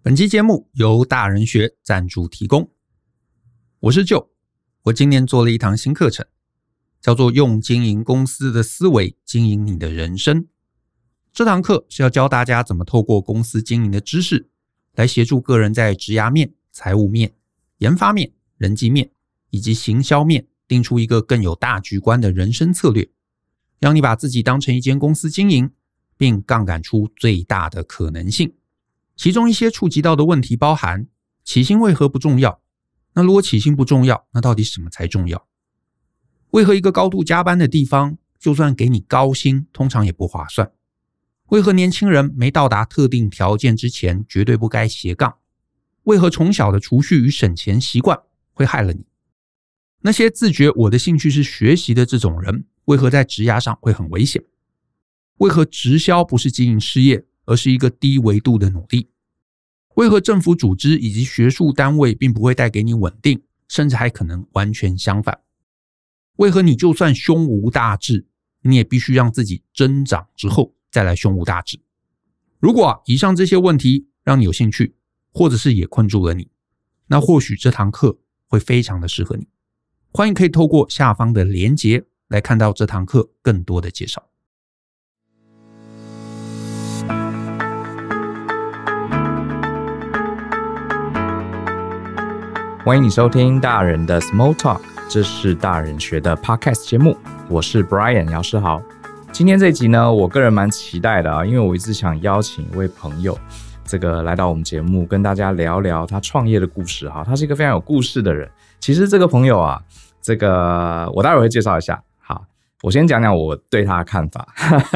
本期节目由大人学赞助提供。我是舅，我今年做了一堂新课程，叫做“用经营公司的思维经营你的人生”。这堂课是要教大家怎么透过公司经营的知识，来协助个人在职涯面、财务面、研发面、人际面以及行销面，定出一个更有大局观的人生策略，让你把自己当成一间公司经营，并杠杆出最大的可能性。其中一些触及到的问题包含：起薪为何不重要？那如果起薪不重要，那到底什么才重要？为何一个高度加班的地方，就算给你高薪，通常也不划算？为何年轻人没到达特定条件之前，绝对不该斜杠？为何从小的储蓄与省钱习惯会害了你？那些自觉我的兴趣是学习的这种人，为何在职涯上会很危险？为何直销不是经营事业？而是一个低维度的努力。为何政府组织以及学术单位并不会带给你稳定，甚至还可能完全相反？为何你就算胸无大志，你也必须让自己增长之后再来胸无大志？如果以上这些问题让你有兴趣，或者是也困住了你，那或许这堂课会非常的适合你。欢迎可以透过下方的连结来看到这堂课更多的介绍。欢迎你收听大人的 Small Talk，这是大人学的 Podcast 节目，我是 Brian 姚世豪。今天这集呢，我个人蛮期待的啊，因为我一直想邀请一位朋友，这个来到我们节目，跟大家聊聊他创业的故事哈。他是一个非常有故事的人。其实这个朋友啊，这个我待会儿会介绍一下。好，我先讲讲我对他的看法。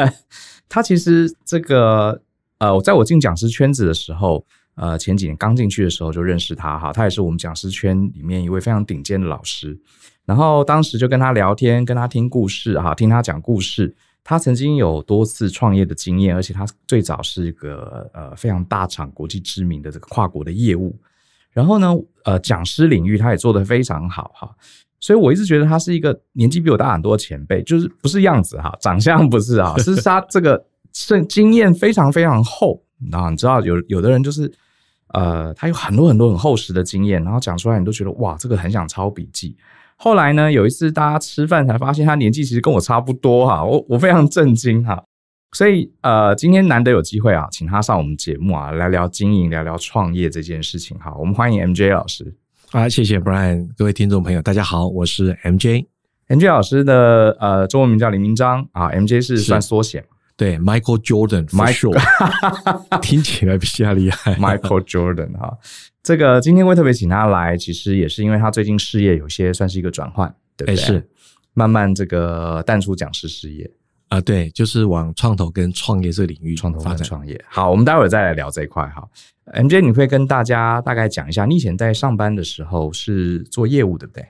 他其实这个呃，在我进讲师圈子的时候。呃，前几年刚进去的时候就认识他哈，他也是我们讲师圈里面一位非常顶尖的老师。然后当时就跟他聊天，跟他听故事哈，听他讲故事。他曾经有多次创业的经验，而且他最早是一个呃非常大厂、国际知名的这个跨国的业务。然后呢，呃，讲师领域他也做得非常好哈。所以我一直觉得他是一个年纪比我大很多的前辈，就是不是样子哈，长相不是啊，是他这个是 经验非常非常厚。然后你知道有有的人就是。呃，他有很多很多很厚实的经验，然后讲出来，你都觉得哇，这个很想抄笔记。后来呢，有一次大家吃饭才发现，他年纪其实跟我差不多哈，我我非常震惊哈。所以呃，今天难得有机会啊，请他上我们节目啊，聊聊经营，聊聊创业这件事情哈。我们欢迎 M J 老师啊，谢谢 Brian，各位听众朋友，大家好，我是 M J，M J 老师的呃中文名叫林明章啊，M J 是算缩写。对，Michael Jordan，For sure，听起来比较厉害。Michael Jordan，哈，这个今天会特别请他来，其实也是因为他最近事业有些算是一个转换，对不对？是，慢慢这个淡出讲师事业啊，对，就是往创投跟创业这领域创投跟创业。好，我们待会儿再来聊这一块哈。MJ，你会跟大家大概讲一下，你以前在上班的时候是做业务，对不对？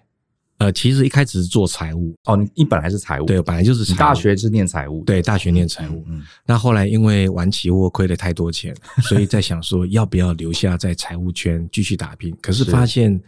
呃，其实一开始是做财务哦，你你本来是财务，对，本来就是大学是念财务，对，大学念财务，嗯，那后来因为玩期货亏了太多钱，所以在想说要不要留下在财务圈继续打拼，可是发现，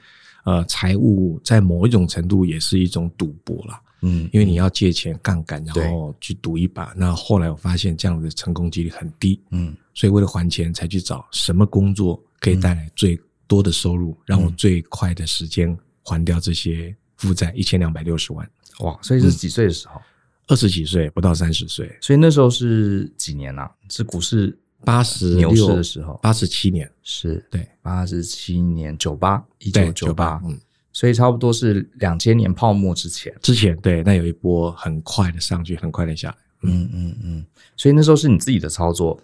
呃，财务在某一种程度也是一种赌博啦。嗯，因为你要借钱杠杆，然后去赌一把，那后来我发现这样的成功几率很低，嗯，所以为了还钱，才去找什么工作可以带来最多的收入，让我最快的时间还掉这些。负债一千两百六十万，哇！所以是几岁的时候？二十几岁，不到三十岁。所以那时候是几年啊？是股市八十牛市的时候，八十七年是，对，八十七年九八一九九八，嗯，所以差不多是两千年泡沫之前，之前对，那有一波很快的上去，很快的下来，嗯嗯嗯。所以那时候是你自己的操作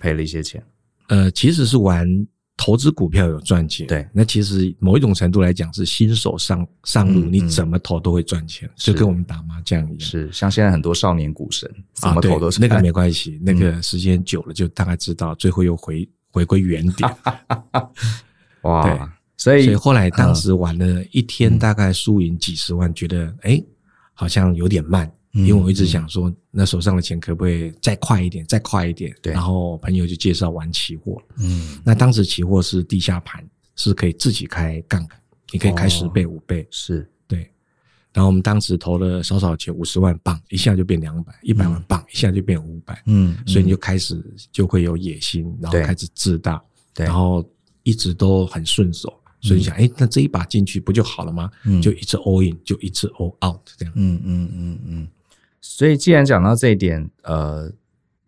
赔了一些钱，呃，其实是玩。投资股票有赚钱，对，那其实某一种程度来讲是新手上上路，你怎么投都会赚钱，就跟我们打麻将一样。是，像现在很多少年股神，怎么投都是那个没关系，那个时间久了就大概知道，最后又回回归原点。哇，所以所以后来当时玩了一天，大概输赢几十万，觉得哎，好像有点慢。因为我一直想说，那手上的钱可不可以再快一点，再快一点？对。然后朋友就介绍玩期货。嗯。那当时期货是地下盘，是可以自己开杠杆，你可以开十倍、五倍。是。对。然后我们当时投了少少钱，五十万磅，一下就变两百，一百万磅，一下就变五百。嗯。所以你就开始就会有野心，然后开始自大，然后一直都很顺手，所以想，哎，那这一把进去不就好了吗？就一次 all in，就一次 all out 这样。嗯嗯嗯嗯。所以，既然讲到这一点，呃，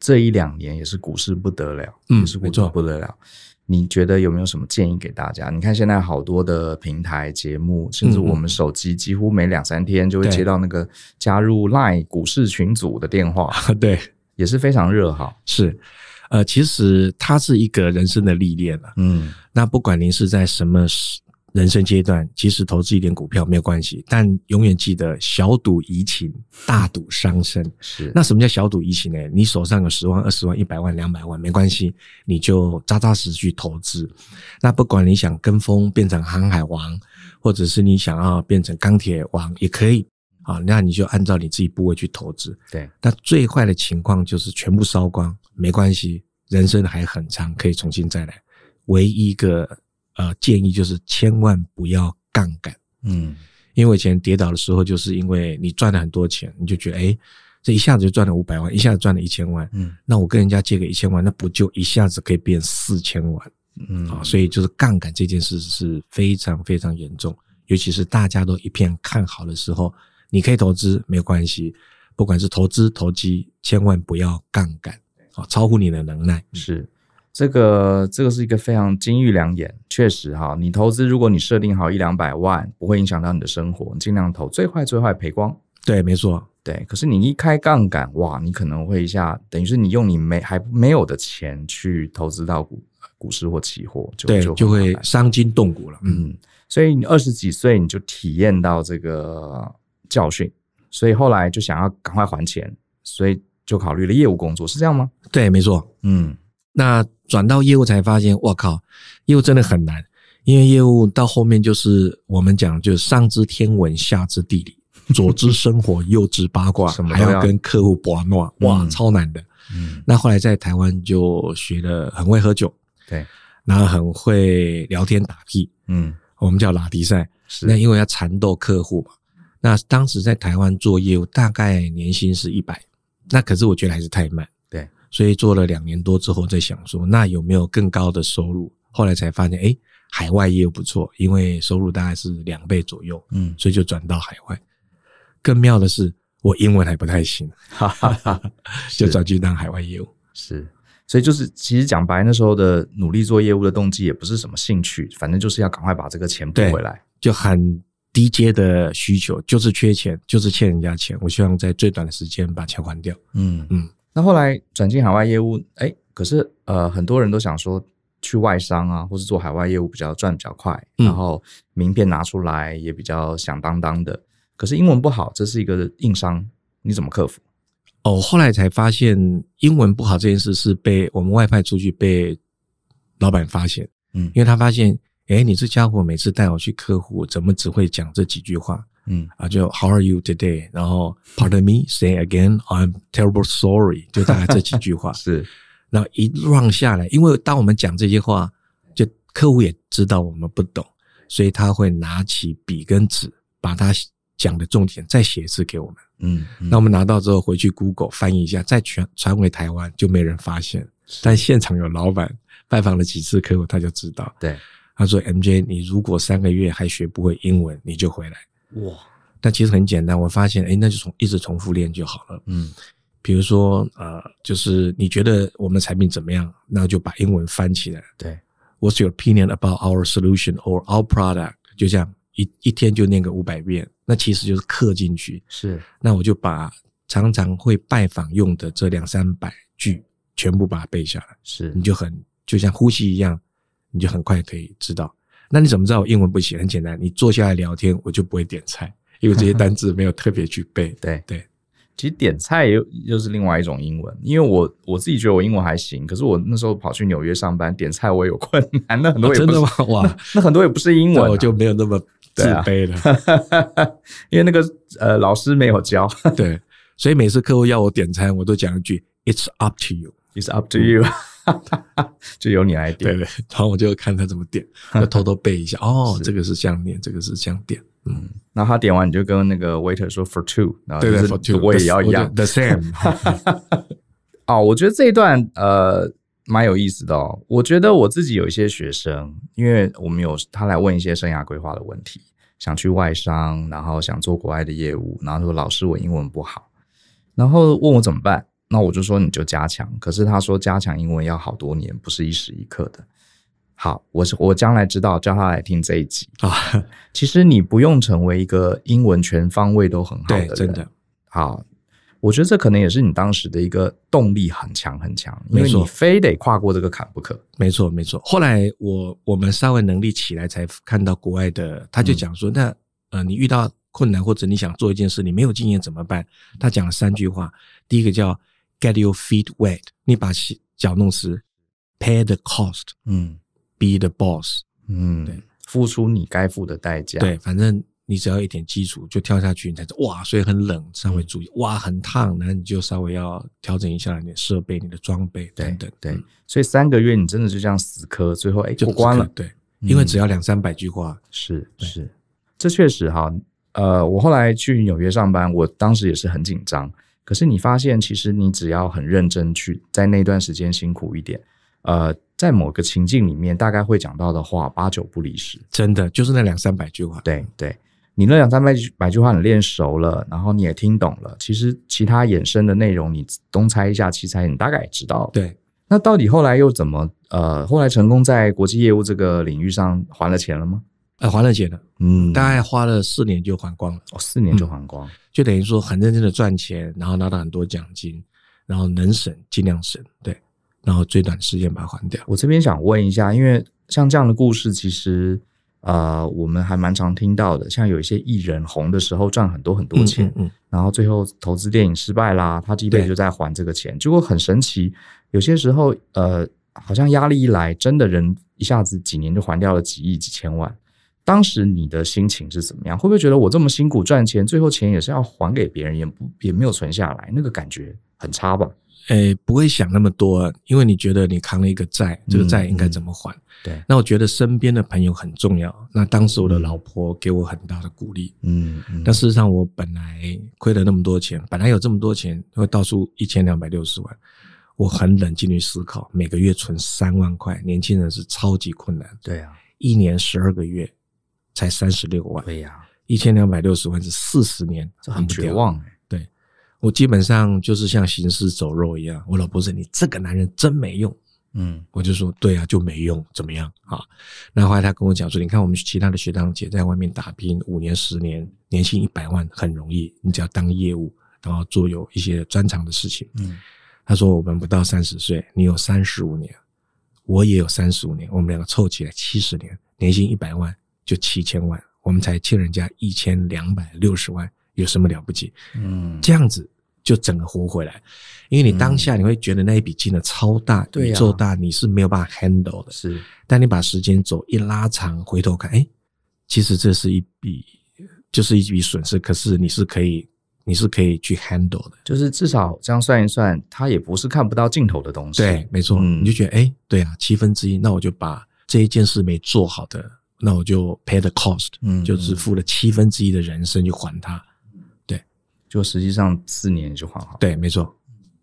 这一两年也是股市不得了，嗯，也是股票不得了。你觉得有没有什么建议给大家？你看现在好多的平台节目，甚至我们手机几乎每两三天就会接到那个加入赖股市群组的电话，对，也是非常热哈。是，呃，其实它是一个人生的历练嗯，那不管您是在什么时。人生阶段，即使投资一点股票没有关系，但永远记得小赌怡情，大赌伤身。是，那什么叫小赌怡情呢？你手上有十万、二十万、一百万、两百万，没关系，你就扎扎实实去投资。那不管你想跟风变成航海王，或者是你想要变成钢铁王也可以啊，那你就按照你自己部位去投资。对，那最坏的情况就是全部烧光，没关系，人生还很长，可以重新再来。唯一一个。呃，建议就是千万不要杠杆，嗯，因为以前跌倒的时候，就是因为你赚了很多钱，你就觉得，哎，这一下子就赚了五百万，一下子赚了一千万，嗯，那我跟人家借个一千万，那不就一下子可以变四千万，嗯，啊，所以就是杠杆这件事是非常非常严重，尤其是大家都一片看好的时候，你可以投资没有关系，不管是投资投机，千万不要杠杆，啊，超乎你的能耐是。这个这个是一个非常金玉良言，确实哈。你投资，如果你设定好一两百万，不会影响到你的生活。你尽量投，最坏最坏赔光。对，没错。对，可是你一开杠杆，哇，你可能会一下，等于是你用你没还没有的钱去投资到股股市或期货，就对，就会伤筋动骨了。嗯，所以你二十几岁你就体验到这个教训，所以后来就想要赶快还钱，所以就考虑了业务工作，是这样吗？对，没错。嗯。那转到业务才发现，我靠，业务真的很难，因为业务到后面就是我们讲，就是上知天文，下知地理，左知生活，右知八卦，还要跟客户博诺，哇，超难的。嗯，那后来在台湾就学的很会喝酒，对，然后很会聊天打屁，嗯，我们叫拉提赛，那因为要缠斗客户嘛。那当时在台湾做业务，大概年薪是一百，那可是我觉得还是太慢。所以做了两年多之后，在想说那有没有更高的收入？后来才发现，哎，海外业务不错，因为收入大概是两倍左右。嗯，所以就转到海外。更妙的是，我英文还不太行，哈哈哈，就转去当海外业务。是，所以就是其实讲白，那时候的努力做业务的动机也不是什么兴趣，反正就是要赶快把这个钱补回来。就很低阶的需求，就是缺钱，就是欠人家钱。我希望在最短的时间把钱还掉。嗯嗯。那后来转进海外业务，哎，可是呃，很多人都想说去外商啊，或是做海外业务比较赚比较快，然后名片拿出来也比较响当当的。可是英文不好，这是一个硬伤，你怎么克服？哦，后来才发现英文不好这件事是被我们外派出去被老板发现，嗯，因为他发现，哎，你这家伙每次带我去客户，怎么只会讲这几句话？嗯啊，就 How are you today？然后 Pardon me，say again，I'm terrible sorry。就大概这几句话 是。然后一 run 下来，因为当我们讲这些话，就客户也知道我们不懂，所以他会拿起笔跟纸，把他讲的重点再写一次给我们。嗯。那我们拿到之后回去 Google 翻译一下，再传传回台湾，就没人发现。但现场有老板拜访了几次客户，他就知道。对。他说 MJ，你如果三个月还学不会英文，你就回来。哇！但其实很简单，我发现，哎，那就从一直重复练就好了。嗯，比如说，呃，就是你觉得我们的产品怎么样，那就把英文翻起来。对，What's your opinion about our solution or our product？就这样，一一天就念个五百遍，那其实就是刻进去。是，那我就把常常会拜访用的这两三百句全部把它背下来。是，你就很就像呼吸一样，你就很快可以知道。那你怎么知道我英文不行？很简单，你坐下来聊天，我就不会点菜，因为这些单词没有特别去背。对对，其实点菜又又是另外一种英文，因为我我自己觉得我英文还行，可是我那时候跑去纽约上班点菜我有困难，那很多真的吗？哇，那很多也不是英文，我就没有那么自卑了。因为那个呃老师没有教，对，所以每次客户要我点餐，我都讲一句 It's up to you，It's up to you。就由你来点，对对，然后我就看他怎么点，就偷偷背一下。哦，这个是项链，这个是项链。嗯，那他点完，你就跟那个 waiter 说 for two，对对，我也要一样，the same。哦，我觉得这一段呃蛮有意思的哦。我觉得我自己有一些学生，因为我们有他来问一些生涯规划的问题，想去外商，然后想做国外的业务，然后说老师我英文不好，然后问我怎么办。那我就说你就加强，可是他说加强英文要好多年，不是一时一刻的。好，我是我将来知道叫他来听这一集啊。其实你不用成为一个英文全方位都很好的人，真的好。我觉得这可能也是你当时的一个动力很强很强，因为你非得跨过这个坎不可。没错没错。后来我我们稍微能力起来，才看到国外的，他就讲说，那呃你遇到困难或者你想做一件事，你没有经验怎么办？他讲了三句话，第一个叫。Get your feet wet，你把脚弄湿。Pay the cost，嗯。Be the boss，嗯，对，付出你该付的代价。对，反正你只要一点基础，就跳下去，你才知道哇，所以很冷，稍微注意。哇，很烫，那你就稍微要调整一下你的设备、你的装备等等。对，所以三个月你真的就这样死磕，最后哎过关了。对，因为只要两三百句话，是是，这确实哈。呃，我后来去纽约上班，我当时也是很紧张。可是你发现，其实你只要很认真去在那段时间辛苦一点，呃，在某个情境里面大概会讲到的话八九不离十，真的就是那两三百句话。对对，你那两三百句百句话你练熟了，然后你也听懂了，其实其他衍生的内容你东猜一下西猜，你大概也知道。对，那到底后来又怎么呃，后来成功在国际业务这个领域上还了钱了吗？呃，还了钱的，嗯，大概花了四年就还光了。哦，四年就还光，就等于说很认真的赚钱，然后拿到很多奖金，然后能省尽量省，对，然后最短时间把它还掉。我这边想问一下，因为像这样的故事，其实呃，我们还蛮常听到的。像有一些艺人红的时候赚很多很多钱，嗯，然后最后投资电影失败啦，他基本就在还这个钱。结果很神奇，有些时候呃，好像压力一来，真的人一下子几年就还掉了几亿几千万。当时你的心情是怎么样？会不会觉得我这么辛苦赚钱，最后钱也是要还给别人，也不也没有存下来，那个感觉很差吧？诶，不会想那么多，因为你觉得你扛了一个债，这个债应该怎么还？对。那我觉得身边的朋友很重要。那当时我的老婆给我很大的鼓励。嗯嗯。但事实上，我本来亏了那么多钱，本来有这么多钱，会倒出一千两百六十万。我很冷静去思考，每个月存三万块，年轻人是超级困难。对啊，一年十二个月。才三十六万，对呀，一千两百六十万是四十年，这很绝望。对，我基本上就是像行尸走肉一样。我老婆说：“你这个男人真没用。”嗯，我就说：“对啊，就没用，怎么样啊？”那后来他跟我讲说：“你看我们其他的学长姐在外面打拼，五年、十年，年薪一百万很容易。你只要当业务，然后做有一些专长的事情。”嗯，他说：“我们不到三十岁，你有三十五年，我也有三十五年，我们两个凑起来七十年，年薪一百万。”就七千万，我们才欠人家一千两百六十万，有什么了不起？嗯，这样子就整个活回来。因为你当下你会觉得那一笔金额超大，宇宙大，你是没有办法 handle 的。是，但你把时间走一拉长，回头看，哎，其实这是一笔，就是一笔损失。可是你是可以，你是可以去 handle 的。就是至少这样算一算，它也不是看不到尽头的东西。对，没错。你就觉得，哎，对啊，七分之一，那我就把这一件事没做好的。那我就 pay the cost，就只付了七分之一的人生去还他，对，就实际上四年就还好。对，没错，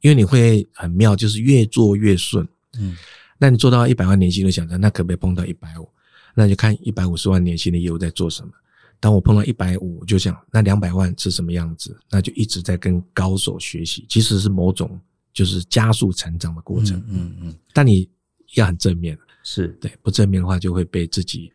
因为你会很妙，就是越做越顺。嗯，那你做到一百万年薪，就想着那可不可以碰到一百五？那就看一百五十万年薪的业务在做什么。当我碰到一百五，就想那两百万是什么样子？那就一直在跟高手学习，即使是某种就是加速成长的过程。嗯嗯，但你要很正面，是对，不正面的话就会被自己。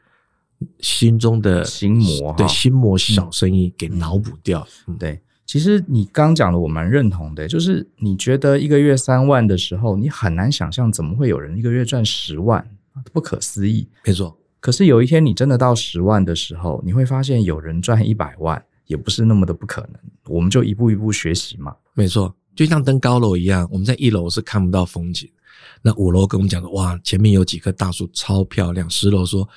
心中的心魔，对心魔小声音给脑补掉。对，其实你刚讲的我蛮认同的，就是你觉得一个月三万的时候，你很难想象怎么会有人一个月赚十万，不可思议。没错，可是有一天你真的到十万的时候，你会发现有人赚一百万也不是那么的不可能。我们就一步一步学习嘛，没错，就像登高楼一样，我们在一楼是看不到风景，那五楼跟我们讲的，哇，前面有几棵大树超漂亮，十楼说。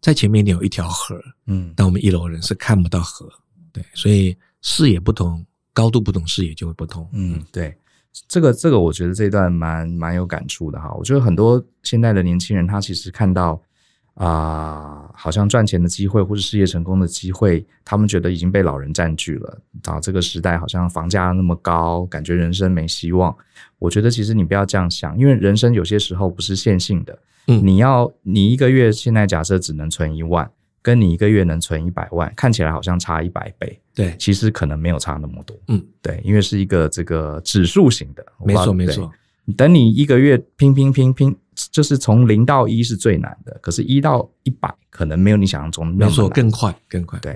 在前面有一条河，嗯，但我们一楼人是看不到河，对，所以视野不同，高度不同，视野就会不同，嗯，对。这个这个，我觉得这段蛮蛮有感触的哈。我觉得很多现在的年轻人，他其实看到啊，好像赚钱的机会或者事业成功的机会，他们觉得已经被老人占据了。啊，这个时代好像房价那么高，感觉人生没希望。我觉得其实你不要这样想，因为人生有些时候不是线性的。嗯，你要你一个月现在假设只能存一万，跟你一个月能存一百万，看起来好像差一百倍，对，其实可能没有差那么多。嗯，对，因为是一个这个指数型的，没错没错。等你一个月拼拼拼拼，就是从零到一是最难的，可是一到一百可能没有你想象中。没错，更快更快。对，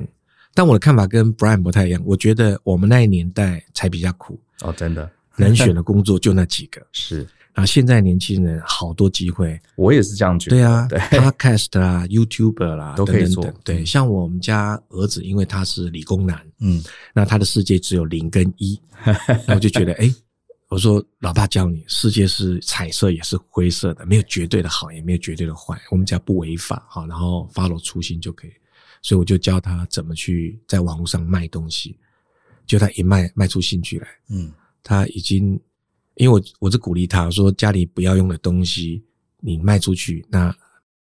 但我的看法跟 Brian 不太一样，我觉得我们那年代才比较苦哦，真的，能选的工作就那几个。是。啊，现在年轻人好多机会，我也是这样觉得。对啊，对，Podcast 啦、YouTube 啦，都可以做。对，像我们家儿子，因为他是理工男，嗯，那他的世界只有零跟一，我就觉得，哎，我说，老爸教你，世界是彩色也是灰色的，没有绝对的好，也没有绝对的坏。我们只要不违法，哈，然后发露初心就可以。所以我就教他怎么去在网络上卖东西，就果他一卖，卖出兴趣来。嗯，他已经。因为我我是鼓励他说家里不要用的东西，你卖出去，那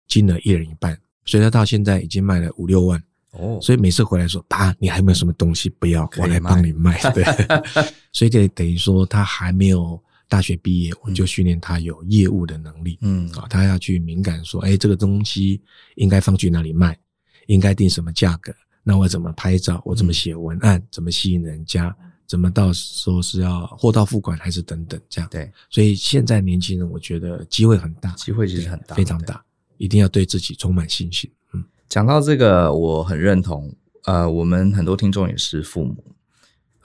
金额一人一半。所以他到现在已经卖了五六万哦，所以每次回来说爸，你还没有什么东西不要，我来帮你卖。对，所以这等于说他还没有大学毕业，我就训练他有业务的能力。嗯，啊，他要去敏感说，哎，这个东西应该放去哪里卖，应该定什么价格，那我怎么拍照，我怎么写文案，怎么吸引人家。怎么到候是要货到付款还是等等这样？对，所以现在年轻人，我觉得机会很大，机会其实很大，非常大，一定要对自己充满信心。嗯，讲到这个，我很认同。呃，我们很多听众也是父母，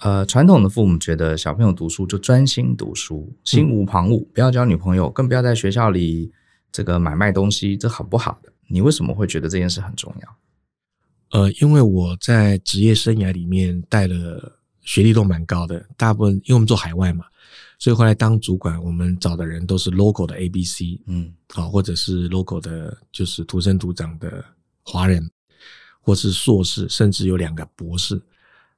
呃，传统的父母觉得小朋友读书就专心读书，心无旁骛，不要交女朋友，更不要在学校里这个买卖东西，这很不好的。你为什么会觉得这件事很重要？呃，因为我在职业生涯里面带了。学历都蛮高的，大部分因为我们做海外嘛，所以后来当主管，我们找的人都是 logo 的 A、B、C，嗯，好，或者是 logo 的，就是土生土长的华人，或是硕士，甚至有两个博士。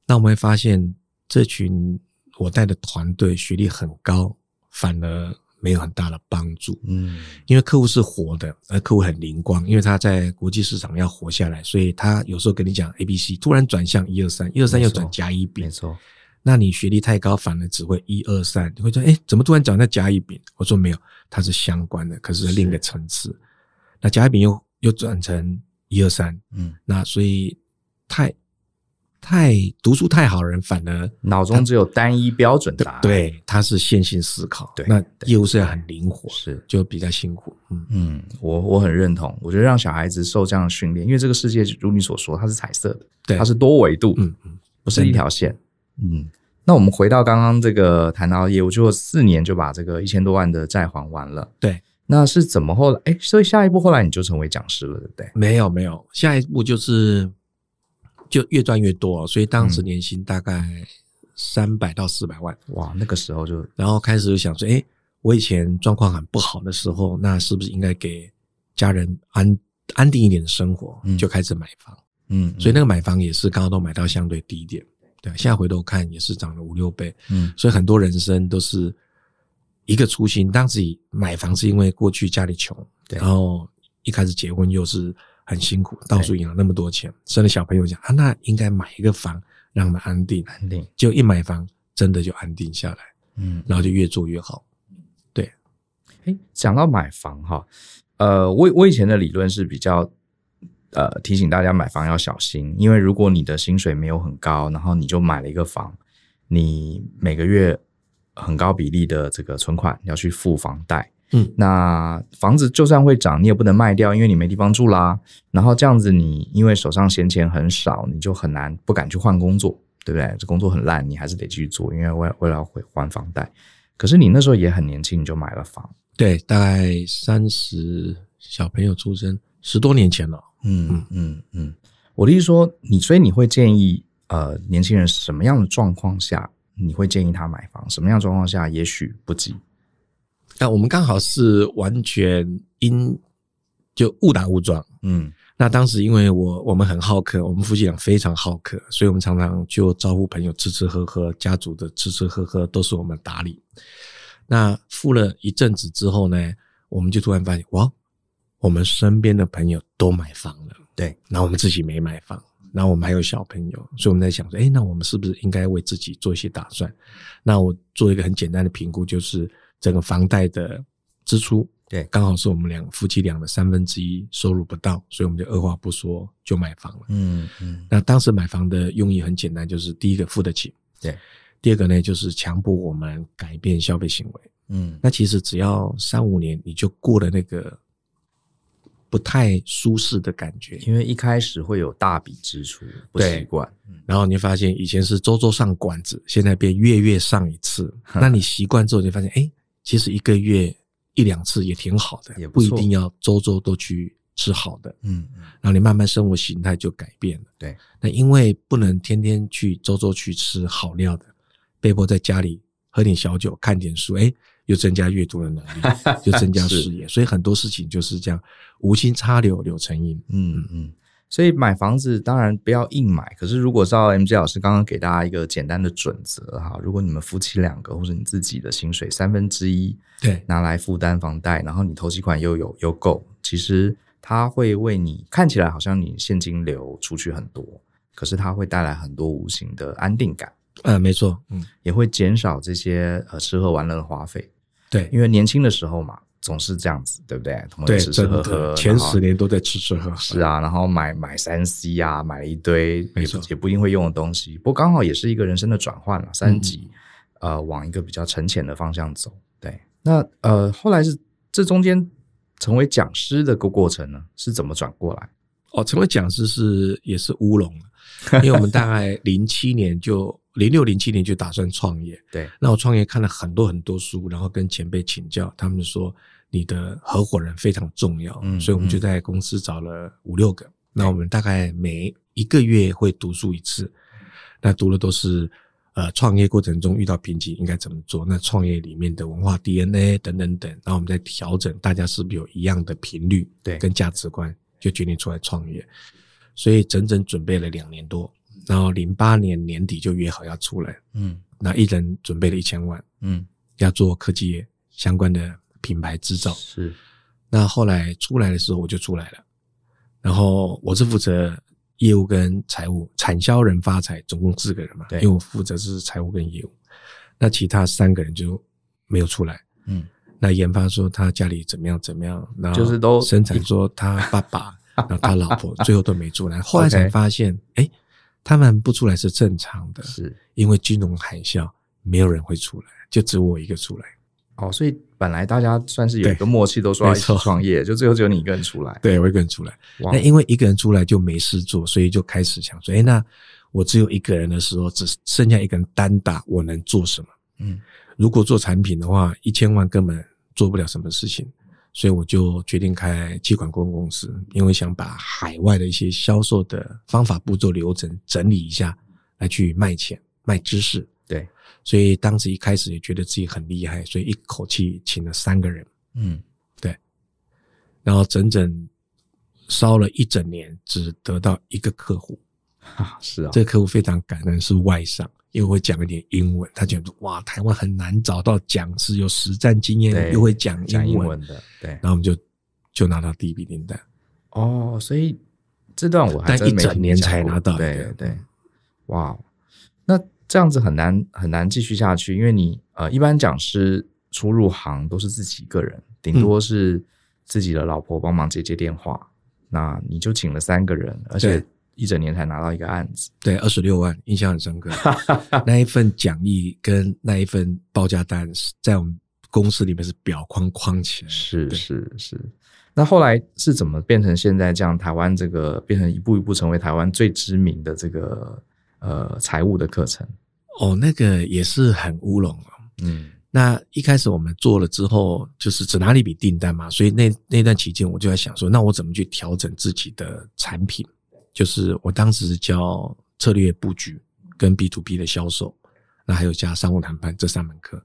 那我们会发现，这群我带的团队学历很高，反而。没有很大的帮助，嗯，因为客户是活的，而客户很灵光，因为他在国际市场要活下来，所以他有时候跟你讲 A、B、C，突然转向一二三，一二三又转甲乙丙，没错。那你学历太高，反而只会一二三，你会说，哎，怎么突然转到甲乙丙？我说没有，它是相关的，可是另一个层次。那甲乙丙又又转成一二三，嗯，那所以太。太读书太好的人，反而脑中只有单一标准答案。对，他是线性思考。对，那业务是很灵活，是就比较辛苦。嗯嗯，我我很认同。我觉得让小孩子受这样的训练，因为这个世界如你所说，它是彩色的，它是多维度，嗯嗯，不是一条线。嗯，那我们回到刚刚这个谈到业务，就四年就把这个一千多万的债还完了。对，那是怎么后来？哎，所以下一步后来你就成为讲师了，对不对？没有没有，下一步就是。就越赚越多，所以当时年薪大概三百到四百万，哇，那个时候就，然后开始想说，哎，我以前状况很不好的时候，那是不是应该给家人安安定一点的生活？嗯，就开始买房，嗯，所以那个买房也是刚刚都买到相对低点，对，现在回头看也是涨了五六倍，嗯，所以很多人生都是一个初心，当时买房是因为过去家里穷，然后一开始结婚又是。很辛苦，到处赢了那么多钱，生了小朋友讲啊，那应该买一个房，让他们安定。安定，就一买房，真的就安定下来。嗯，然后就越做越好。对，哎，讲到买房哈，呃，我我以前的理论是比较，呃，提醒大家买房要小心，因为如果你的薪水没有很高，然后你就买了一个房，你每个月很高比例的这个存款要去付房贷。嗯，那房子就算会涨，你也不能卖掉，因为你没地方住啦。然后这样子，你因为手上闲钱很少，你就很难不敢去换工作，对不对？这工作很烂，你还是得继续做，因为为为了会还房贷。可是你那时候也很年轻，你就买了房。对，大概三十，小朋友出生十多年前了。嗯嗯嗯嗯。我的意思说，你所以你会建议呃年轻人什么样的状况下你会建议他买房？什么样状况下也许不急？那我们刚好是完全因就误打误撞，嗯，那当时因为我我们很好客，我们夫妻俩非常好客，所以我们常常就招呼朋友吃吃喝喝，家族的吃吃喝喝都是我们打理。那付了一阵子之后呢，我们就突然发现，哇，我们身边的朋友都买房了，对，然后我们自己没买房，然后我们还有小朋友，所以我们在想，哎，那我们是不是应该为自己做一些打算？那我做一个很简单的评估，就是。整个房贷的支出，对，刚好是我们两夫妻俩的三分之一收入不到，所以我们就二话不说就买房了。嗯嗯。那当时买房的用意很简单，就是第一个付得起，对；第二个呢，就是强迫我们改变消费行为。嗯。那其实只要三五年，你就过了那个不太舒适的感觉，因为一开始会有大笔支出不习惯，然后你发现以前是周周上馆子，现在变月月上一次，那你习惯之后，你发现哎。其实一个月一两次也挺好的，也不一定要周周都去吃好的。嗯然后你慢慢生活形态就改变了。对，那因为不能天天去，周周去吃好料的，被迫在家里喝点小酒，看点书，哎，又增加阅读的能力，又增加视野。所以很多事情就是这样，无心插柳柳成荫。嗯嗯。所以买房子当然不要硬买，可是如果照 M J 老师刚刚给大家一个简单的准则哈，如果你们夫妻两个或者你自己的薪水三分之一对拿来负担房贷，然后你投期款又有又够，其实它会为你看起来好像你现金流出去很多，可是它会带来很多无形的安定感。嗯，没错，嗯，也会减少这些呃吃喝玩乐的花费。对，因为年轻的时候嘛。总是这样子，对不对？他们吃吃喝喝，前十年都在吃吃喝，是啊，然后买买三 C 呀，买一堆也也不一定会用的东西，不过刚好也是一个人生的转换了，三级，呃，往一个比较沉潜的方向走。对，那呃后来是这中间成为讲师的个过程呢，是怎么转过来？哦，成为讲师是也是乌龙因为我们大概零七年就。零六零七年就打算创业，对。那我创业看了很多很多书，然后跟前辈请教，他们说你的合伙人非常重要，嗯，所以我们就在公司找了五六个。那我们大概每一个月会读书一次，那读的都是呃创业过程中遇到瓶颈应该怎么做？那创业里面的文化 DNA 等等等。然后我们在调整大家是不是有一样的频率，对，跟价值观就决定出来创业，所以整整准备了两年多。然后零八年年底就约好要出来，嗯，那一人准备了一千万，嗯，要做科技业相关的品牌制造，是。那后来出来的时候我就出来了，然后我是负责业务跟财务，产销人发财，总共四个人嘛，对，因为我负责是财务跟业务，那其他三个人就没有出来，嗯，那研发说他家里怎么样怎么样，然后就是都生产说他爸爸，然后他老婆最后都没出来，后来才发现，哎。他们不出来是正常的，是因为金融海啸，没有人会出来，就只我一个出来。哦，所以本来大家算是有一个默契，都说一起创业，就最后只有你一个人出来。对，我一个人出来。那因为一个人出来就没事做，所以就开始想：，说，哎，那我只有一个人的时候，只剩下一个人单打，我能做什么？嗯，如果做产品的话，一千万根本做不了什么事情。所以我就决定开气管顾问公司，因为想把海外的一些销售的方法、步骤、流程整理一下，来去卖钱、卖知识。对，所以当时一开始也觉得自己很厉害，所以一口气请了三个人。嗯，对，然后整整烧了一整年，只得到一个客户。啊，是啊，这个客户非常感恩，是外商。又会讲一点英文，他觉得哇，台湾很难找到讲师有实战经验，又会讲英文的。”对，然后我们就就拿到第一笔订单。哦，所以这段我还真没一整年才拿到。对对哇，那这样子很难很难继续下去，因为你呃，一般讲师初入行都是自己一个人，顶多是自己的老婆帮忙接接电话，那你就请了三个人，而且。一整年才拿到一个案子，对，二十六万，印象很深刻。那一份讲义跟那一份报价单，在我们公司里面是裱框框起来。是是是，那后来是怎么变成现在这样？台湾这个变成一步一步成为台湾最知名的这个呃财务的课程。哦，那个也是很乌龙啊。嗯，那一开始我们做了之后，就是只拿了一笔订单嘛，所以那那段期间我就在想说，那我怎么去调整自己的产品？就是我当时教策略布局、跟 B to B 的销售，那还有加商务谈判这三门课。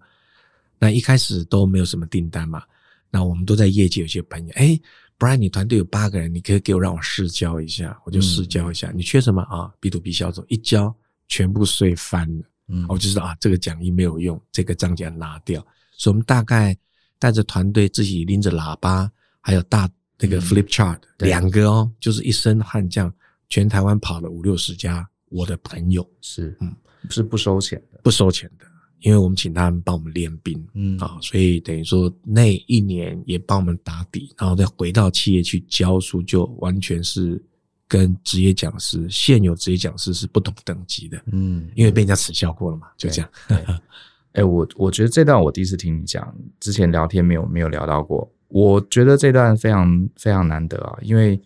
那一开始都没有什么订单嘛，那我们都在业界有些朋友，哎，不然你团队有八个人，你可以给我让我试教一下，我就试教一下。你缺什么啊？B to B 销售一教，全部碎翻了。嗯，我就知道啊，这个讲义没有用，这个章节拿掉。所以我们大概带着团队自己拎着喇叭，还有大那个 flip chart 两个哦，就是一身悍将。全台湾跑了五六十家，我的朋友是，嗯，是不收钱的，不收钱的，因为我们请他们帮我们练兵，嗯啊，所以等于说那一年也帮我们打底，然后再回到企业去教书，就完全是跟职业讲师、现有职业讲师是不同等级的，嗯，因为被人家耻笑过了嘛，就这样。哎，我我觉得这段我第一次听你讲，之前聊天没有没有聊到过，我觉得这段非常非常难得啊，因为。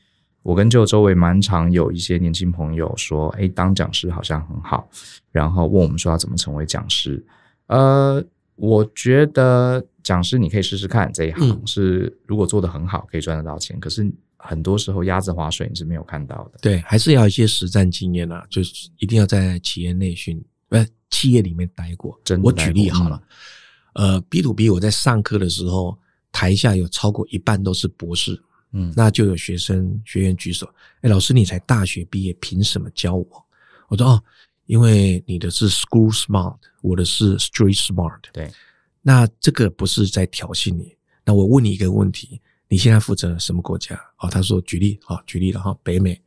我跟就周围蛮常有一些年轻朋友说，哎，当讲师好像很好，然后问我们说要怎么成为讲师。呃，我觉得讲师你可以试试看这一行，是如果做的很好可以赚得到钱，可是很多时候鸭子划水你是没有看到的。对，还是要一些实战经验啊，就是一定要在企业内训，不、呃，企业里面待过。我举例好了，呃，B to B，我在上课的时候，台下有超过一半都是博士。嗯，那就有学生学员举手，哎，老师你才大学毕业，凭什么教我？我说哦，因为你的是 School Smart，我的是 Street Smart。对，那这个不是在挑衅你。那我问你一个问题，你现在负责什么国家？哦，他说举例，好举例了哈，北美。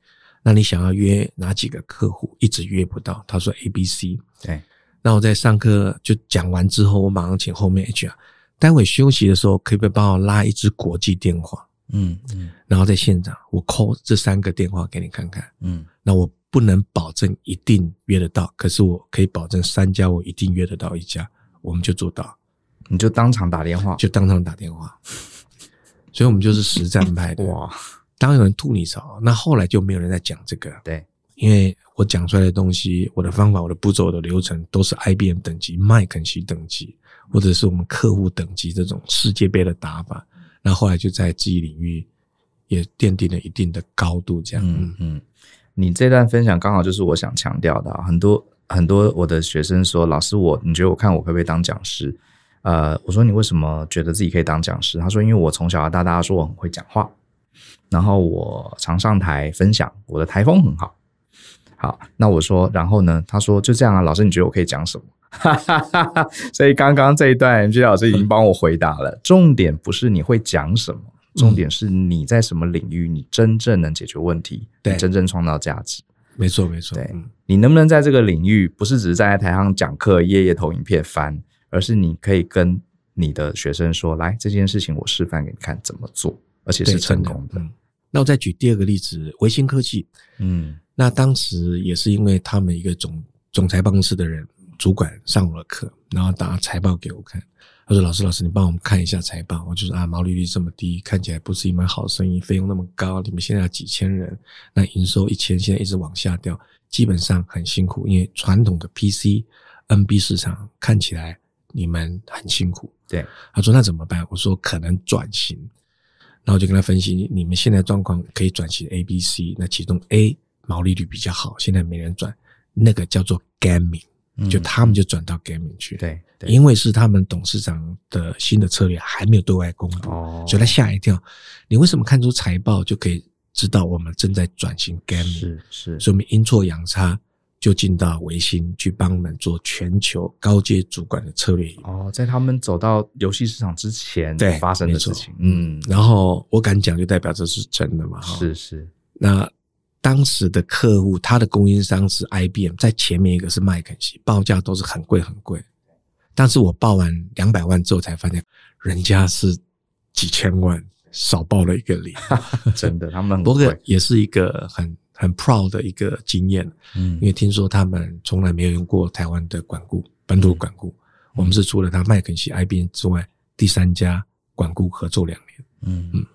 那你想要约哪几个客户，一直约不到？他说 A、B、C。对，那我在上课就讲完之后，我马上请后面 HR，待会休息的时候，可不可以帮我拉一支国际电话？嗯嗯，然后在现场，我 call 这三个电话给你看看。嗯，那我不能保证一定约得到，可是我可以保证三家我一定约得到一家，我们就做到。你就当场打电话，就当场打电话。所以我们就是实战派。的，哇，当有人吐你槽，那后来就没有人在讲这个。对，因为我讲出来的东西，我的方法、我的步骤、我的流程，都是 IBM 等级、麦肯锡等级，或者是我们客户等级这种世界杯的打法。那后来就在记忆领域，也奠定了一定的高度。这样，嗯嗯，你这段分享刚好就是我想强调的。很多很多我的学生说：“老师，我你觉得我看我可不可以当讲师？”呃，我说：“你为什么觉得自己可以当讲师？”他说：“因为我从小到大，大家说我很会讲话，然后我常上台分享，我的台风很好。”好，那我说，然后呢？他说就这样啊，老师，你觉得我可以讲什么？所以刚刚这一段，朱老师已经帮我回答了。重点不是你会讲什么，重点是你在什么领域，你真正能解决问题，对，真正创造价值。没错，没错。对，你能不能在这个领域，不是只是站在台上讲课，夜夜投影片翻，而是你可以跟你的学生说，来，这件事情我示范给你看怎么做，而且是成功的。那我再举第二个例子，维新科技，嗯。那当时也是因为他们一个总总裁办公室的人主管上我的课，然后打财报给我看。他说：“老师，老师，你帮我们看一下财报。”我就说：“啊，毛利率这么低，看起来不是一门好生意，费用那么高，你们现在要几千人，那营收一千，现在一直往下掉，基本上很辛苦。因为传统的 PC、NB 市场看起来你们很辛苦。对，他说：“那怎么办？”我说：“可能转型。”然后就跟他分析，你们现在状况可以转型 ABC，那其中 A。毛利率比较好，现在没人转，那个叫做 gaming，就他们就转到 gaming 去。对对，因为是他们董事长的新的策略还没有对外公布，所以他吓一跳。你为什么看出财报就可以知道我们正在转型 gaming？是是，所以阴错阳差就进到维新去帮们做全球高阶主管的策略。哦，在他们走到游戏市场之前，对发生的事情，嗯，然后我敢讲，就代表这是真的嘛？是是，那。当时的客户，他的供应商是 IBM，在前面一个是麦肯锡，报价都是很贵很贵。但是我报完两百万之后，才发现人家是几千万，少报了一个零。真的，他们很贵，也是一个很很 proud 的一个经验。嗯，因为听说他们从来没有用过台湾的管顾，本土管顾。我们是除了他麦肯锡、IBM 之外，第三家管顾合作两年。嗯嗯，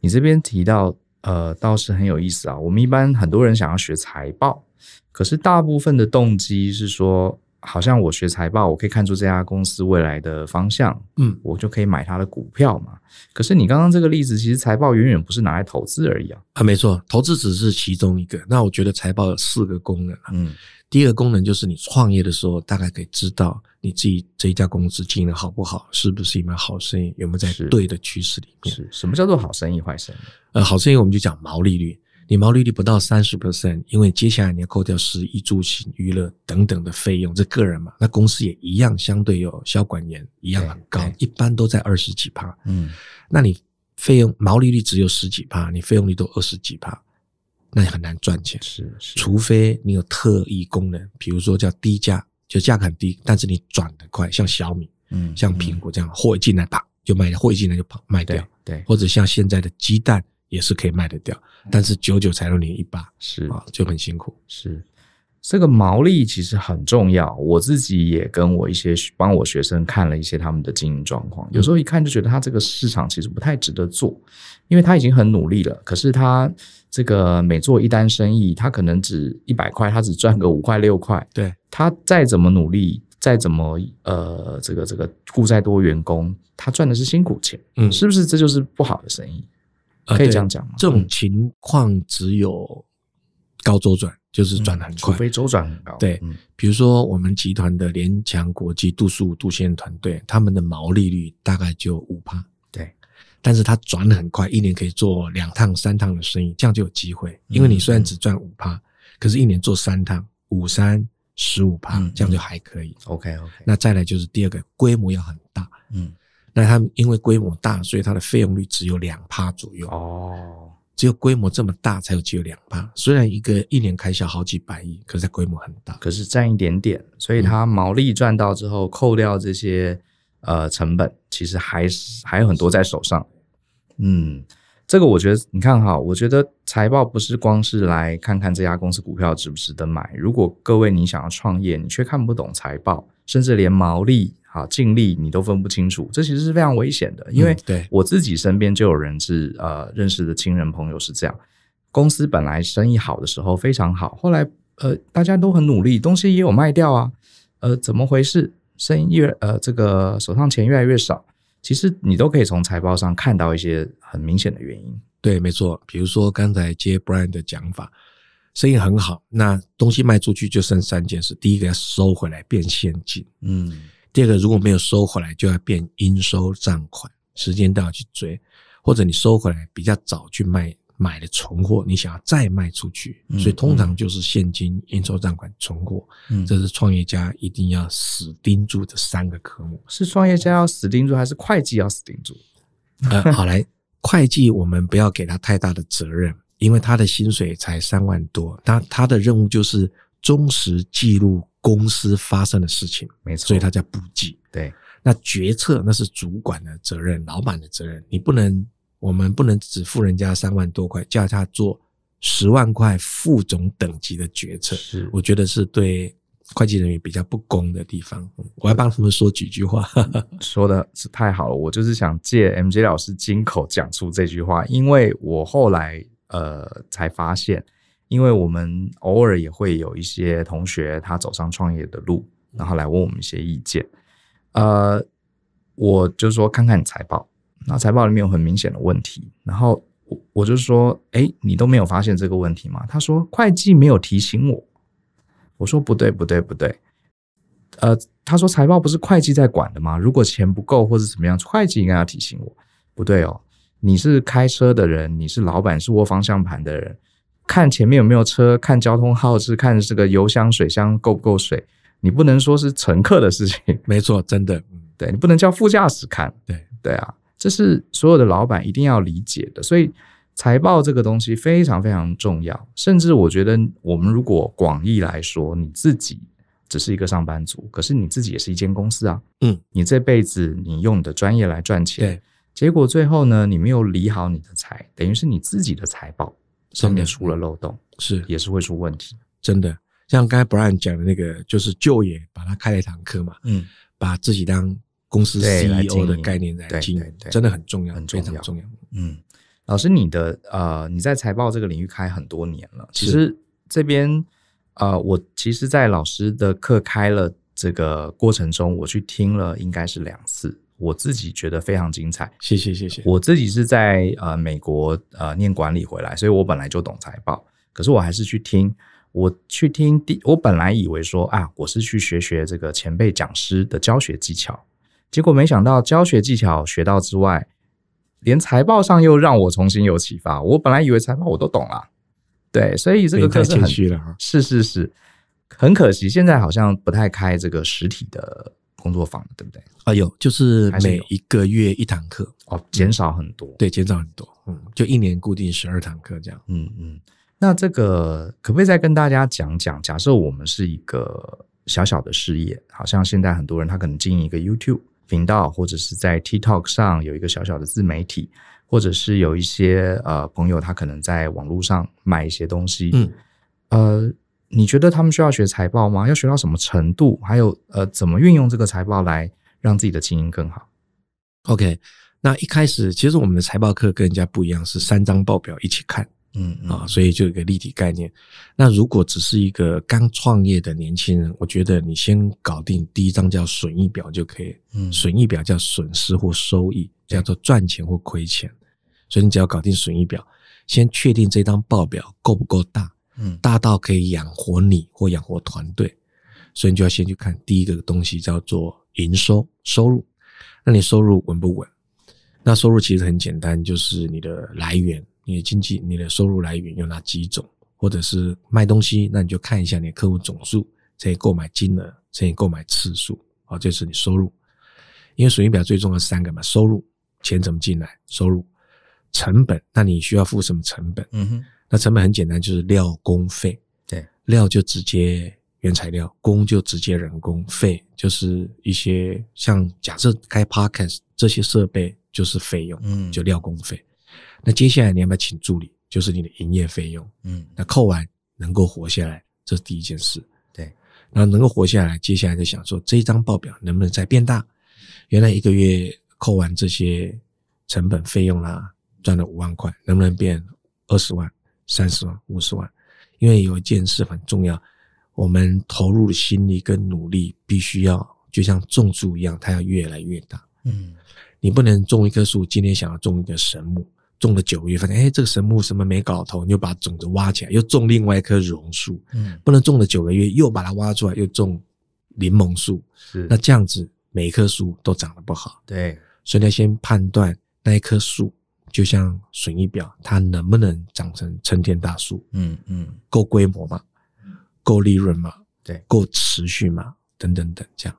你这边提到。呃，倒是很有意思啊。我们一般很多人想要学财报，可是大部分的动机是说，好像我学财报，我可以看出这家公司未来的方向，嗯，我就可以买它的股票嘛。可是你刚刚这个例子，其实财报远远不是拿来投资而已啊。啊，没错，投资只是其中一个。那我觉得财报有四个功能，嗯，第一个功能就是你创业的时候，大概可以知道。你自己这一家公司经营的好不好？是不是一门好生意？有没有在对的趋势里面？是什么叫做好生意、坏生意？呃，好生意我们就讲毛利率，你毛利率不到三十 percent，因为接下来你要扣掉食衣住行娱乐等等的费用，这个人嘛，那公司也一样，相对有销管员一样很高，一般都在二十几趴。嗯，那你费用毛利率只有十几趴，你费用率都二十几趴，那你很难赚钱。是，除非你有特异功能，比如说叫低价。就价格很低，但是你转得快，像小米，嗯，像苹果这样货一进来打就卖，货一进来就跑卖掉，对，或者像现在的鸡蛋也是可以卖得掉，但是九九才六零一八，是啊，就很辛苦，是。这个毛利其实很重要，我自己也跟我一些帮我学生看了一些他们的经营状况，有时候一看就觉得他这个市场其实不太值得做，因为他已经很努力了，可是他这个每做一单生意，他可能只一百块，他只赚个五块六块，对，他再怎么努力，再怎么呃这个这个雇再多员工，他赚的是辛苦钱，嗯，是不是这就是不好的生意？可以这样讲吗？这种情况只有高周转。就是转的很快，口碑周转很高。对，比如说我们集团的联强国际度数度线团队，他们的毛利率大概就五趴。对，但是它转的很快，一年可以做两趟三趟的生意，这样就有机会。因为你虽然只赚五趴，可是一年做三趟，五三十五趴，这样就还可以。OK OK。那再来就是第二个，规模要很大。嗯，那他们因为规模大，所以它的费用率只有两趴左右。哦。只有规模这么大才有几亿两趴。虽然一个一年开销好几百亿，可是它规模很大，可是占一点点，所以它毛利赚到之后，扣掉这些呃成本，其实还是还有很多在手上。嗯，这个我觉得你看哈，我觉得财报不是光是来看看这家公司股票值不值得买。如果各位你想要创业，你却看不懂财报，甚至连毛利。好，尽力你都分不清楚，这其实是非常危险的。因为对我自己身边就有人是呃认识的亲人朋友是这样，公司本来生意好的时候非常好，后来呃大家都很努力，东西也有卖掉啊，呃怎么回事？生意越呃这个手上钱越来越少，其实你都可以从财报上看到一些很明显的原因。对，没错，比如说刚才接 Brian 的讲法，生意很好，那东西卖出去就剩三件事，第一个要收回来变现金，嗯。第二个，如果没有收回来，就要变应收账款，时间到去追；或者你收回来比较早，去卖买的存货，你想要再卖出去，所以通常就是现金、应收账款、存货，这是创业家一定要死盯住的三个科目。是创业家要死盯住，还是会计要死盯住？呃，好来，会计我们不要给他太大的责任，因为他的薪水才三万多，他他的任务就是忠实记录。公司发生的事情，没错，所以他叫补给。对，那决策那是主管的责任，老板的责任，你不能，我们不能只付人家三万多块，叫他做十万块副总等级的决策。是，我觉得是对会计人员比较不公的地方。我要帮他们说几句话，说的是太好了。我就是想借 MJ 老师金口讲出这句话，因为我后来呃才发现。因为我们偶尔也会有一些同学他走上创业的路，然后来问我们一些意见。呃，我就说看看你财报，那财报里面有很明显的问题，然后我我就说，哎，你都没有发现这个问题吗？他说会计没有提醒我。我说不对不对不对，呃，他说财报不是会计在管的吗？如果钱不够或者怎么样，会计应该要提醒我。不对哦，你是开车的人，你是老板，是握方向盘的人。看前面有没有车，看交通号是看这个油箱、水箱够不够水。你不能说是乘客的事情，没错，真的，对你不能叫副驾驶看。对对啊，这是所有的老板一定要理解的。所以财报这个东西非常非常重要。甚至我觉得，我们如果广义来说，你自己只是一个上班族，可是你自己也是一间公司啊。嗯，你这辈子你用你的专业来赚钱，对，结果最后呢，你没有理好你的财，等于是你自己的财报。上面出了漏洞，是也是会出问题，真的。像刚才 Brian 讲的那个，就是舅爷把他开了一堂课嘛，嗯，把自己当公司 CEO 的概念在营，真的很重要，很重要，重要。嗯，老师，你的呃，你在财报这个领域开很多年了，其实这边啊，我其实，在老师的课开了这个过程中，我去听了应该是两次。我自己觉得非常精彩，谢谢谢谢。我自己是在呃美国呃念管理回来，所以我本来就懂财报，可是我还是去听，我去听第，我本来以为说啊，我是去学学这个前辈讲师的教学技巧，结果没想到教学技巧学到之外，连财报上又让我重新有启发。我本来以为财报我都懂了，对，所以这个课是很是是是很可惜，现在好像不太开这个实体的。工作坊对不对？啊，有，就是每一个月一堂课哦，减少很多，对，减少很多，嗯，就一年固定十二堂课这样，嗯嗯。那这个可不可以再跟大家讲讲？假设我们是一个小小的事业，好像现在很多人他可能经营一个 YouTube 频道，或者是在 TikTok 上有一个小小的自媒体，或者是有一些呃朋友他可能在网络上卖一些东西，嗯呃。你觉得他们需要学财报吗？要学到什么程度？还有，呃，怎么运用这个财报来让自己的经营更好？OK，那一开始其实我们的财报课跟人家不一样，是三张报表一起看，嗯啊，所以就一个立体概念。那如果只是一个刚创业的年轻人，我觉得你先搞定第一张叫损益表就可以，嗯，损益表叫损失或收益，叫做赚钱或亏钱，所以你只要搞定损益表，先确定这张报表够不够大。大到可以养活你或养活团队，所以你就要先去看第一个东西叫做营收收入。那你收入稳不稳？那收入其实很简单，就是你的来源，你的经济，你的收入来源有哪几种？或者是卖东西，那你就看一下你的客户总数乘以购买金额乘以购买次数，啊，这是你收入。因为损益表最重要三个嘛，收入钱怎么进来，收入成本，那你需要付什么成本？嗯哼。那成本很简单，就是料工费。对，料就直接原材料，工就直接人工费，就是一些像假设开 parket 这些设备就是费用，嗯，就料工费。那接下来你要不要请助理？就是你的营业费用，嗯。那扣完能够活下来，这是第一件事。对，然后能够活下来，接下来就想说这一张报表能不能再变大？原来一个月扣完这些成本费用啦，赚了五万块，能不能变二十万？三十万、五十万，因为有一件事很重要，我们投入的心力跟努力必须要就像种树一样，它要越来越大。嗯，你不能种一棵树，今天想要种一个神木，种了九个月，发现哎这个神木什么没搞头，你就把种子挖起来又种另外一棵榕树。嗯，不能种了九个月又把它挖出来又种柠檬树。是，那这样子每一棵树都长得不好。对，所以你要先判断那一棵树。就像损益表，它能不能长成参天大树？嗯嗯，够规模吗？够利润吗？对，够持续吗？等等等，这样。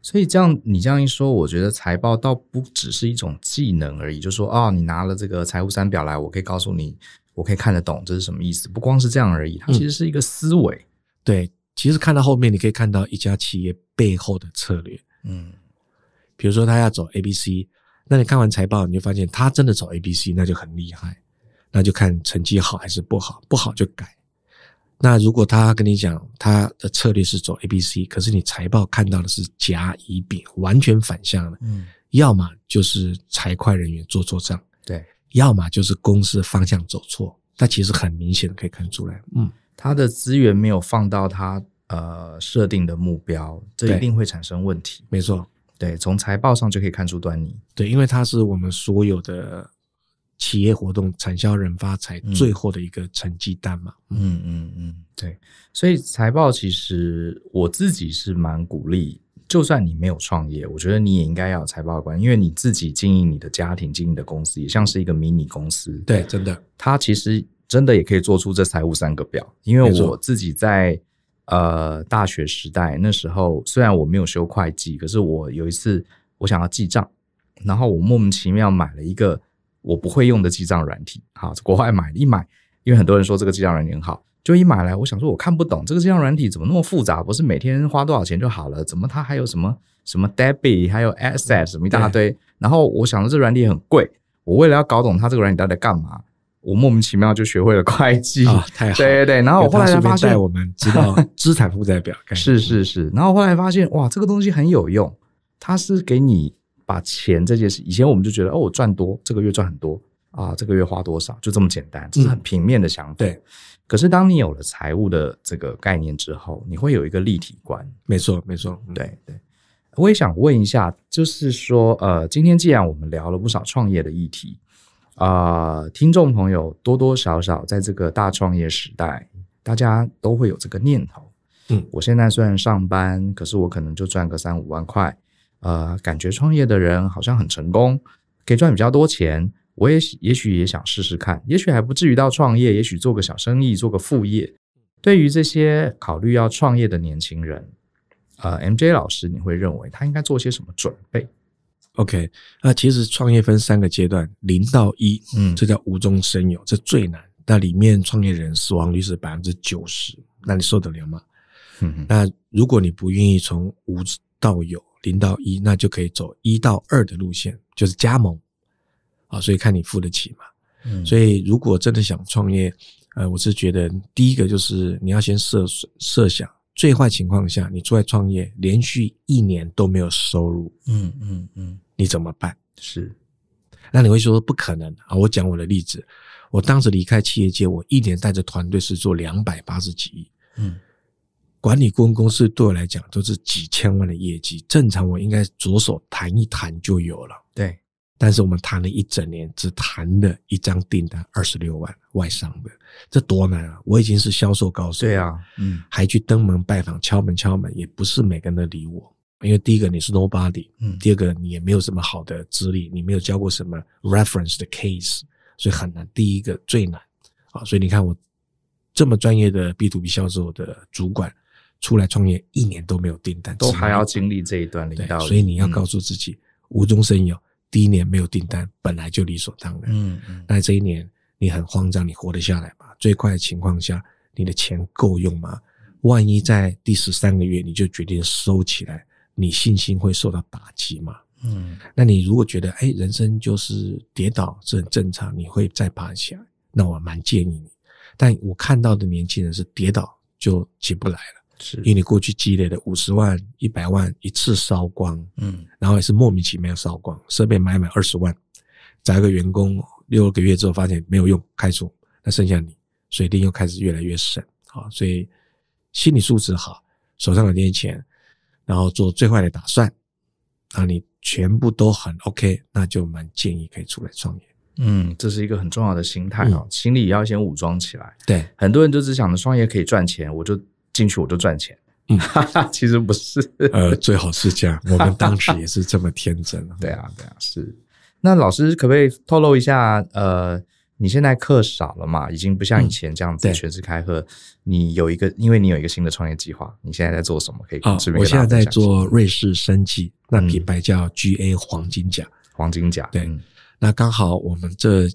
所以这样你这样一说，我觉得财报倒不只是一种技能而已。就说哦，你拿了这个财务三表来，我可以告诉你，我可以看得懂这是什么意思。不光是这样而已，它其实是一个思维。对，其实看到后面，你可以看到一家企业背后的策略。嗯，比如说他要走 A、B、C。那你看完财报，你就发现他真的走 A、B、C，那就很厉害。那就看成绩好还是不好，不好就改。那如果他跟你讲他的策略是走 A、B、C，可是你财报看到的是甲、乙、丙，完全反向的。嗯，要么就是财会人员做错账，对；，要么就是公司方向走错。那其实很明显的可以看出来，嗯，他的资源没有放到他呃设定的目标，这一定会产生问题。没错。对，从财报上就可以看出端倪。对，因为它是我们所有的企业活动、产销、人发财最后的一个成绩单嘛。嗯嗯嗯，对。所以财报其实我自己是蛮鼓励，就算你没有创业，我觉得你也应该要财报观，因为你自己经营你的家庭、经营的公司也像是一个迷你公司。对，真的，它其实真的也可以做出这财务三个表，因为我自己在。呃，大学时代那时候，虽然我没有修会计，可是我有一次我想要记账，然后我莫名其妙买了一个我不会用的记账软体，哈，国外买一买，因为很多人说这个记账软体很好，就一买来，我想说我看不懂这个记账软体怎么那么复杂，不是每天花多少钱就好了，怎么它还有什么什么 debt 还有 assets 什么一大堆，然后我想这软体很贵，我为了要搞懂它这个软体到底干嘛。我莫名其妙就学会了会计，太好，对对对。然后我后来发现，我们知道资产负债表，是是是。然后后来发现，哇，这个东西很有用。它是给你把钱这件事，以前我们就觉得，哦，我赚多，这个月赚很多啊，这个月花多少，就这么简单，这是很平面的想法。对，可是当你有了财务的这个概念之后，你会有一个立体观。没错，没错，对对。我也想问一下，就是说，呃，今天既然我们聊了不少创业的议题。啊，听众朋友，多多少少在这个大创业时代，大家都会有这个念头。嗯，我现在虽然上班，可是我可能就赚个三五万块。呃，感觉创业的人好像很成功，可以赚比较多钱。我也也许也想试试看，也许还不至于到创业，也许做个小生意，做个副业。对于这些考虑要创业的年轻人，呃，M J 老师，你会认为他应该做些什么准备？OK，那其实创业分三个阶段，零到一，嗯，这叫无中生有，这最难。那里面创业人死亡率是百分之九十，那你受得了吗？嗯，那如果你不愿意从无到有，零到一，那就可以走一到二的路线，就是加盟，啊，所以看你付得起嘛。嗯，所以如果真的想创业，呃，我是觉得第一个就是你要先设设想。最坏情况下，你出来创业，连续一年都没有收入，嗯嗯嗯，你怎么办？是，那你会说不可能啊！我讲我的例子，我当时离开企业界，我一年带着团队是做两百八十几亿，嗯，管理顾问公司对我来讲都是几千万的业绩，正常我应该左手谈一谈就有了，对。但是我们谈了一整年，只谈了一张订单，二十六万外商的，这多难啊！我已经是销售高手，对啊，嗯，还去登门拜访、敲门敲门，也不是每个人都理我。因为第一个你是 nobody，嗯，第二个你也没有什么好的资历，你没有教过什么 reference 的 case，所以很难。第一个最难啊！所以你看我这么专业的 B to B 销售的主管，出来创业一年都没有订单，都还要经历这一段领导，所以你要告诉自己无中生有。第一年没有订单，本来就理所当然。嗯那这一年你很慌张，你活得下来吗？最快的情况下，你的钱够用吗？万一在第十三个月你就决定收起来，你信心会受到打击吗？嗯，那你如果觉得，哎，人生就是跌倒是很正常，你会再爬起来，那我蛮建议你。但我看到的年轻人是跌倒就起不来了。是，因为你过去积累的五十万、一百万一次烧光，嗯，然后也是莫名其妙烧光，设备买买二十万，找一个员工六个月之后发现没有用，开除，那剩下你，水电又开始越来越省，啊，所以心理素质好，手上有钱，然后做最坏的打算，那你全部都很 OK，那就蛮建议可以出来创业。嗯，这是一个很重要的心态啊，心理要先武装起来。对，很多人就只想着创业可以赚钱，我就。进去我就赚钱，嗯，其实不是，呃，最好是这样。我们当时也是这么天真 对啊，对啊，是。那老师可不可以透露一下？呃，你现在课少了嘛，已经不像以前这样子全是开课。你有一个，因为你有一个新的创业计划，你现在在做什么？可以啊，我现在在做瑞士生计，那品牌叫 GA 黄金甲。黄金甲，对。那刚好我们这。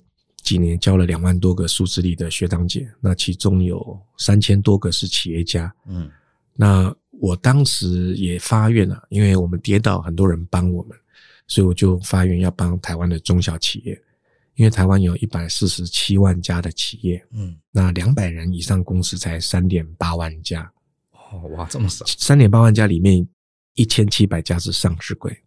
几年教了两万多个数字里的学长姐，那其中有三千多个是企业家。嗯，那我当时也发愿了，因为我们跌倒很多人帮我们，所以我就发愿要帮台湾的中小企业，因为台湾有一百四十七万家的企业。嗯，那两百人以上公司才三点八万家。哦，哇，这么少！三点八万家里面，一千七百家是上市柜。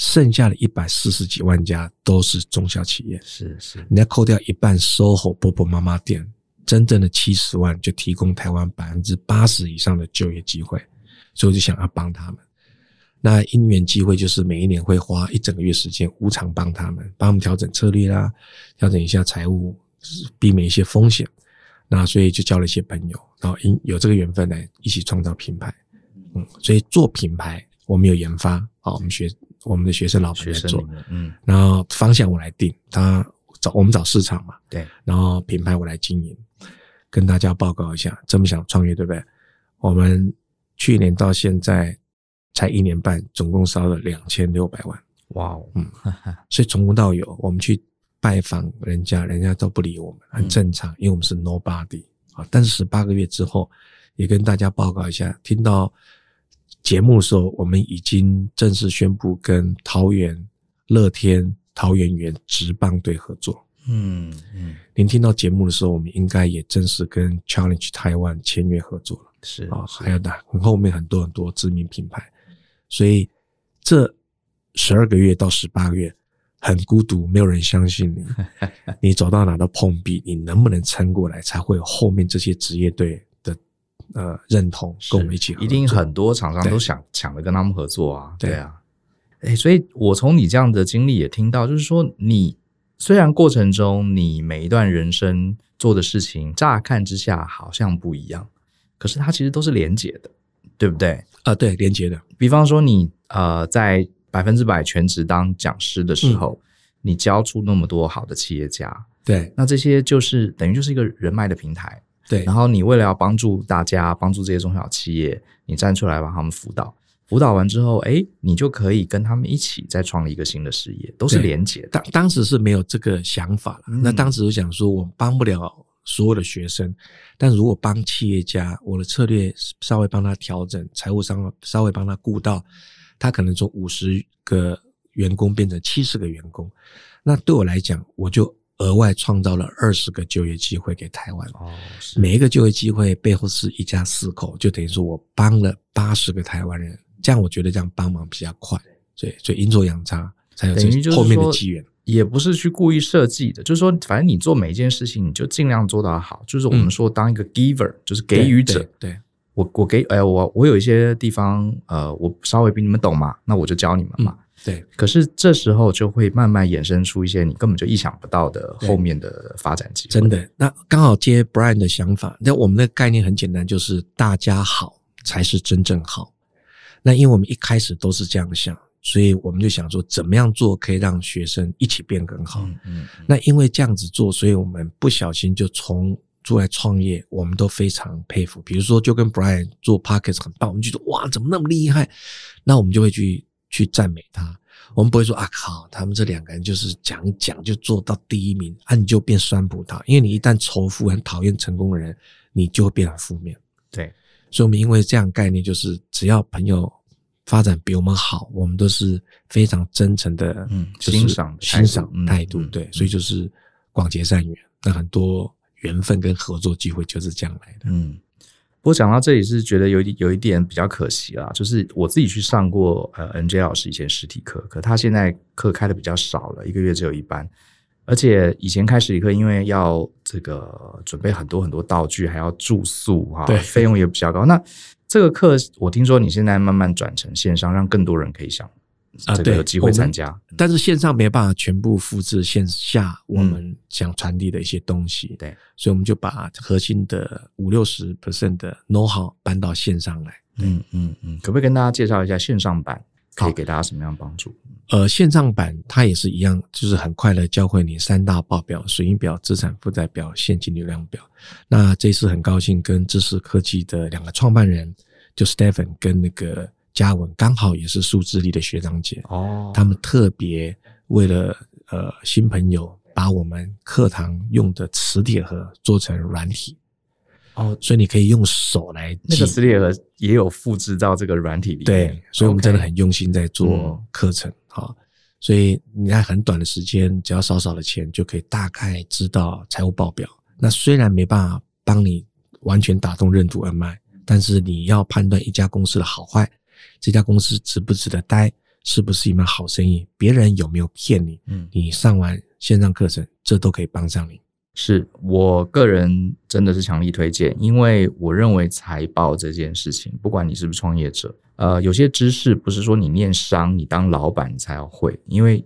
剩下的一百四十几万家都是中小企业，是是。你要扣掉一半 SOHO、波波妈妈店，真正的七十万就提供台湾百分之八十以上的就业机会，所以我就想要帮他们。那因缘机会就是每一年会花一整个月时间无偿帮他们，帮他们调整策略啦，调整一下财务，避免一些风险。那所以就交了一些朋友，然后因有这个缘分来一起创造品牌。嗯，所以做品牌，我们有研发啊，我们学。我们的学生老板来做，嗯，然后方向我来定，他找我们找市场嘛，对，然后品牌我来经营，跟大家报告一下，这么想创业对不对？我们去年到现在才一年半，总共烧了两千六百万，哇，嗯，所以从无到有，我们去拜访人家，人家都不理我们，很正常，因为我们是 nobody 啊。但是十八个月之后，也跟大家报告一下，听到。节目的时候，我们已经正式宣布跟桃园乐天桃园园职棒队合作。嗯嗯，您听到节目的时候，我们应该也正式跟 Challenge 台湾签约合作了。是啊，还有那后面很多很多知名品牌，所以这十二个月到十八个月很孤独，没有人相信你，你走到哪都碰壁，你能不能撑过来，才会有后面这些职业队。呃，认同，我们一起一定很多厂商都想抢着跟他们合作啊。对啊，哎，所以我从你这样的经历也听到，就是说你虽然过程中你每一段人生做的事情，乍看之下好像不一样，可是它其实都是连接的，对不对？啊，对，连接的。比方说你呃，在百分之百全职当讲师的时候，你教出那么多好的企业家，对，那这些就是等于就是一个人脉的平台。对，然后你为了要帮助大家，帮助这些中小企业，你站出来帮他们辅导，辅导完之后，哎，你就可以跟他们一起再创一个新的事业，都是连结。当当时是没有这个想法了，那当时就想说，我帮不了所有的学生，但如果帮企业家，我的策略稍微帮他调整财务上，稍微帮他顾到，他可能从五十个员工变成七十个员工，那对我来讲，我就。额外创造了二十个就业机会给台湾，每一个就业机会背后是一家四口，就等于说我帮了八十个台湾人，这样我觉得这样帮忙比较快。对，所以阴错阳差才有后面的机缘，也不是去故意设计的，就是说，反正你做每一件事情，你就尽量做到好，就是我们说当一个 giver，就是给予者。对，我我给，哎，我我有一些地方，呃，我稍微比你们懂嘛，那我就教你们嘛。对，可是这时候就会慢慢衍生出一些你根本就意想不到的后面的发展机会。真的，那刚好接 Brian 的想法，那我们的概念很简单，就是大家好才是真正好。那因为我们一开始都是这样想，所以我们就想说，怎么样做可以让学生一起变更好？嗯嗯。那因为这样子做，所以我们不小心就从出来创业，我们都非常佩服。比如说，就跟 Brian 做 p a c k e t s 很棒，我们就说哇，怎么那么厉害？那我们就会去。去赞美他，我们不会说啊靠，他们这两个人就是讲讲就做到第一名啊，你就变酸葡萄，因为你一旦仇富很讨厌成功的人，你就会变得负面。对，所以我们因为这样概念，就是只要朋友发展比我们好，我们都是非常真诚的嗯，欣赏、欣赏态度。对，所以就是广结善缘，那很多缘分跟合作机会就是这样来的。嗯。不过讲到这里是觉得有一有一点比较可惜啦，就是我自己去上过呃 N J 老师以前实体课，可他现在课开的比较少了，一个月只有一班，而且以前开实体课，因为要这个准备很多很多道具，还要住宿哈，对，费用也比较高。那这个课我听说你现在慢慢转成线上，让更多人可以上。啊，对，有机会参加，但是线上没办法全部复制线下我们想传递的一些东西，对，所以我们就把核心的五六十 percent 的 know how 搬到线上来。嗯嗯嗯，可不可以跟大家介绍一下线上版可以给大家什么样帮助？呃，线上版它也是一样，就是很快的教会你三大报表：水银表、资产负债表、现金流量表。那这次很高兴跟知识科技的两个创办人，就 Stephen 跟那个。嘉文刚好也是数字力的学长姐哦，他们特别为了呃新朋友，把我们课堂用的磁铁盒做成软体哦，所以你可以用手来那个磁铁盒也有复制到这个软体里对，所以我们真的很用心在做课程哦。所以你在很短的时间，只要少少的钱，就可以大概知道财务报表。那虽然没办法帮你完全打动任督二脉，但是你要判断一家公司的好坏。这家公司值不值得待？是不是一门好生意？别人有没有骗你？嗯，你上完线上课程，这都可以帮上你。是我个人真的是强力推荐，因为我认为财报这件事情，不管你是不是创业者，呃，有些知识不是说你念商、你当老板你才要会，因为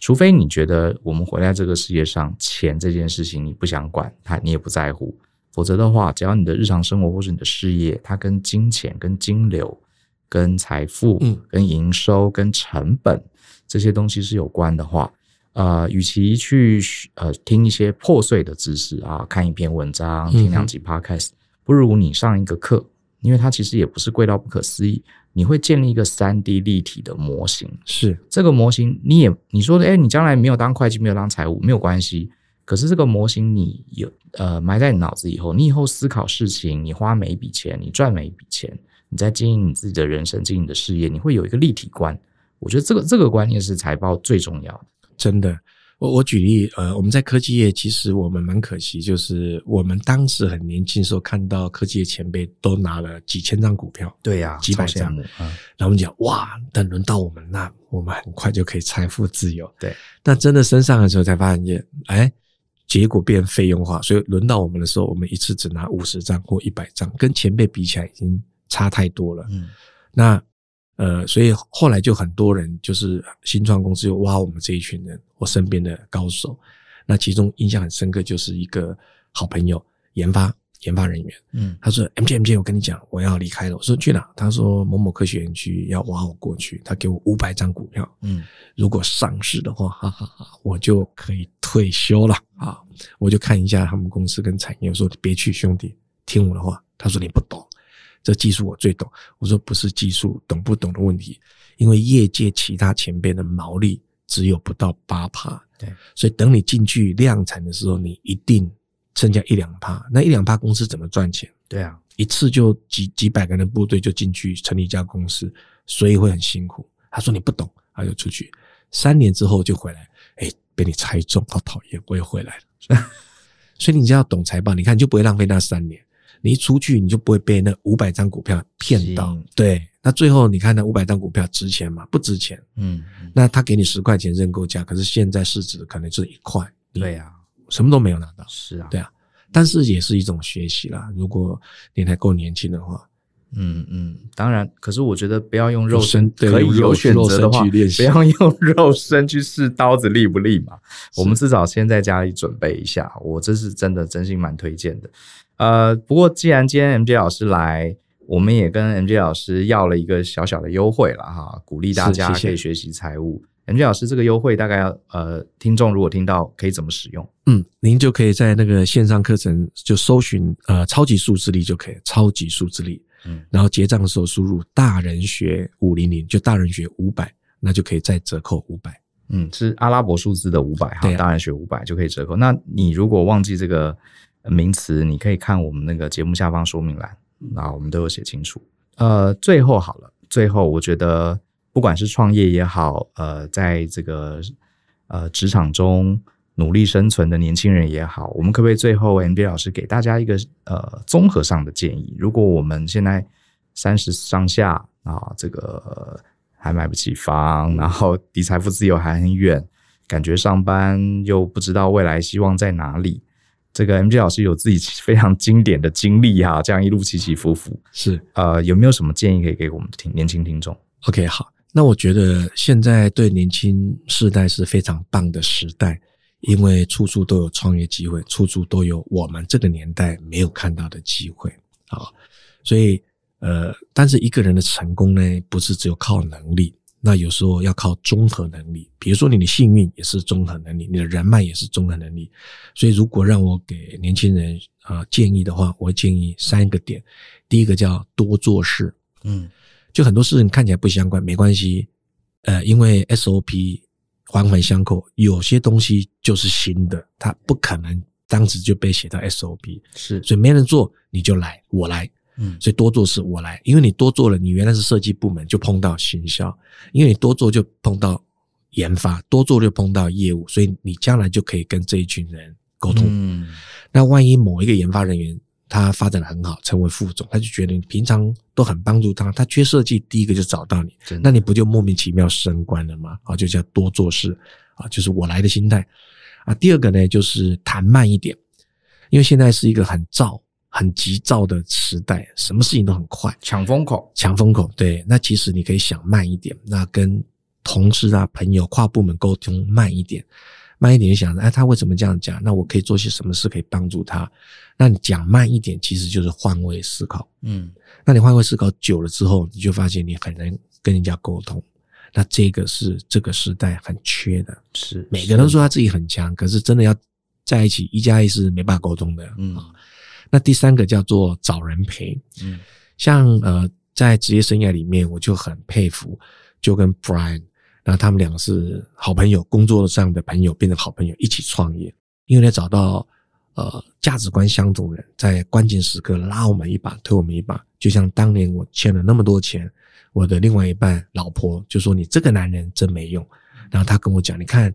除非你觉得我们活在这个世界上，钱这件事情你不想管它，你也不在乎，否则的话，只要你的日常生活或是你的事业，它跟金钱、跟金流。跟财富、嗯，跟营收、跟成本这些东西是有关的话，呃，与其去呃听一些破碎的知识啊，看一篇文章，听两集 podcast，不如你上一个课，因为它其实也不是贵到不可思议。你会建立一个三 D 立体的模型，是这个模型你也你说的，哎，你将来没有当会计，没有当财务没有关系，可是这个模型你有呃埋在你脑子以后，你以后思考事情，你花每一笔钱，你赚每一笔钱。你在经营你自己的人生，经营你的事业，你会有一个立体观。我觉得这个这个观念是财报最重要的。真的，我我举例，呃，我们在科技业，其实我们蛮可惜，就是我们当时很年轻的时候，看到科技业前辈都拿了几千张股票，对呀，几百张，嗯，然后我们讲哇，等轮到我们那，我们很快就可以财富自由。对，但 真的升上的时候才发现，哎，结果变成费用化，所以轮到我们的时候，我们一次只拿五十张或一百张，跟前辈比起来已经。差太多了，嗯，那，呃，所以后来就很多人就是新创公司又挖我们这一群人，我身边的高手。那其中印象很深刻，就是一个好朋友，研发研发人员，嗯，他说 m J m J，我跟你讲，我要离开了。我说去哪？他说某某科学园区要挖我过去，他给我五百张股票，嗯，如果上市的话，哈哈哈，我就可以退休了啊！我就看一下他们公司跟产业，说别去，兄弟，听我的话。他说你不懂。这技术我最懂，我说不是技术懂不懂的问题，因为业界其他前辈的毛利只有不到八趴，对，所以等你进去量产的时候，你一定剩下一两趴。那一两趴公司怎么赚钱？对啊，一次就几几百个人的部队就进去成立一家公司，所以会很辛苦。他说你不懂，他就出去三年之后就回来，哎，被你猜中，好讨厌，我又回来了。所以你只要懂财报，你看就不会浪费那三年。你一出去，你就不会被那五百张股票骗到。对，那最后你看那五百张股票值钱吗？不值钱。嗯，那他给你十块钱认购价，可是现在市值可能是一块。对啊，什么都没有拿到。是啊，对啊，但是也是一种学习啦。如果你还够年轻的话，嗯嗯，当然。可是我觉得不要用肉身，可以有选择的话，不要用肉身去试刀子利不利嘛。我们至少先在家里准备一下。我这是真的，真心蛮推荐的。呃，不过既然今天 MJ 老师来，我们也跟 MJ 老师要了一个小小的优惠了哈，鼓励大家可以学习财务。MJ 老师这个优惠大概要呃，听众如果听到可以怎么使用？嗯，您就可以在那个线上课程就搜寻呃超级数字力就可以，超级数字力，嗯，然后结账的时候输入大人学五零零，就大人学五百，那就可以再折扣五百，嗯，是阿拉伯数字的五百哈，大人学五百就可以折扣。那你如果忘记这个。名词，你可以看我们那个节目下方说明栏，啊，我们都有写清楚。呃，最后好了，最后我觉得，不管是创业也好，呃，在这个呃职场中努力生存的年轻人也好，我们可不可以最后，M B 老师给大家一个呃综合上的建议？如果我们现在三十上下啊，这个还买不起房，然后离财富自由还很远，感觉上班又不知道未来希望在哪里。这个 M J 老师有自己非常经典的经历哈，这样一路起起伏伏是呃，有没有什么建议可以给我们听年轻听众？OK，好，那我觉得现在对年轻世代是非常棒的时代，因为处处都有创业机会，处处都有我们这个年代没有看到的机会啊，所以呃，但是一个人的成功呢，不是只有靠能力。那有时候要靠综合能力，比如说你的幸运也是综合能力，你的人脉也是综合能力。所以如果让我给年轻人啊建议的话，我建议三个点。第一个叫多做事，嗯，就很多事情看起来不相关没关系，呃，因为 SOP 环环相扣，有些东西就是新的，它不可能当时就被写到 SOP，是，所以没人做你就来，我来。嗯，所以多做事我来，因为你多做了，你原来是设计部门就碰到行销，因为你多做就碰到研发，多做就碰到业务，所以你将来就可以跟这一群人沟通。嗯，那万一某一个研发人员他发展的很好，成为副总，他就觉得你平常都很帮助他，他缺设计，第一个就找到你，那你不就莫名其妙升官了吗？啊，就叫多做事，啊，就是我来的心态，啊，第二个呢就是谈慢一点，因为现在是一个很燥。很急躁的时代，什么事情都很快，抢风口，抢风口。对，那其实你可以想慢一点，那跟同事啊、朋友、跨部门沟通慢一点，慢一点想着，哎，他为什么这样讲？那我可以做些什么事可以帮助他？那你讲慢一点，其实就是换位思考。嗯，那你换位思考久了之后，你就发现你很难跟人家沟通。那这个是这个时代很缺的。是每个人都说他自己很强，可是真的要在一起，一加一是没办法沟通的。嗯。那第三个叫做找人陪，嗯，像呃，在职业生涯里面，我就很佩服，就跟 Brian，然后他们两个是好朋友，工作上的朋友变成好朋友，一起创业，因为找到呃价值观相同的人，在关键时刻拉我们一把，推我们一把。就像当年我欠了那么多钱，我的另外一半老婆就说：“你这个男人真没用。”然后他跟我讲：“你看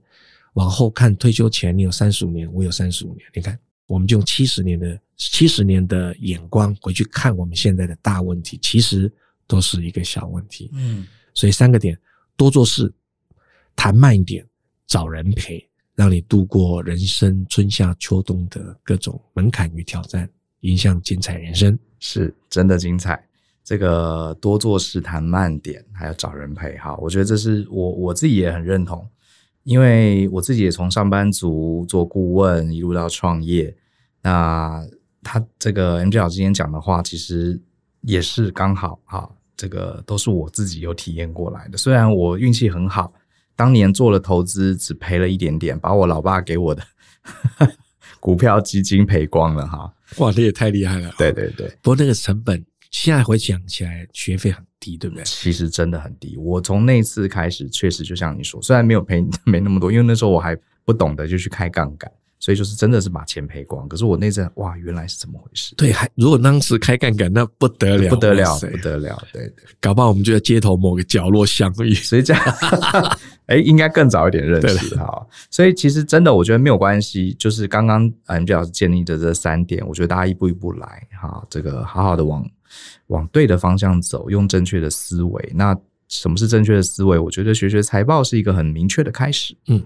往后看，退休前你有三十五年，我有三十五年，你看。”我们就用七十年的七十年的眼光回去看我们现在的大问题，其实都是一个小问题。嗯，所以三个点：多做事，谈慢一点，找人陪，让你度过人生春夏秋冬的各种门槛与挑战，影向精彩人生。是真的精彩。这个多做事，谈慢点，还要找人陪。哈，我觉得这是我我自己也很认同，因为我自己也从上班族做顾问一路到创业。那他这个 M J 老师今天讲的话，其实也是刚好哈，这个都是我自己有体验过来的。虽然我运气很好，当年做了投资只赔了一点点，把我老爸给我的 股票基金赔光了哈。哇，这也太厉害了！对对对，不过那个成本现在回想起来学费很低，对不对？其实真的很低。我从那次开始，确实就像你说，虽然没有赔 没那么多，因为那时候我还不懂得就去开杠杆。所以就是真的是把钱赔光，可是我那阵哇，原来是这么回事。对，还如果当时开杠杆，那不得了，不得了，不得了。对搞不好我们就在街头某个角落相遇。所以这样，哎，应该更早一点认识哈。所以其实真的，我觉得没有关系。就是刚刚哎，林老师建立的这三点，我觉得大家一步一步来哈，这个好好的往往对的方向走，用正确的思维。那什么是正确的思维？我觉得学学财报是一个很明确的开始。嗯。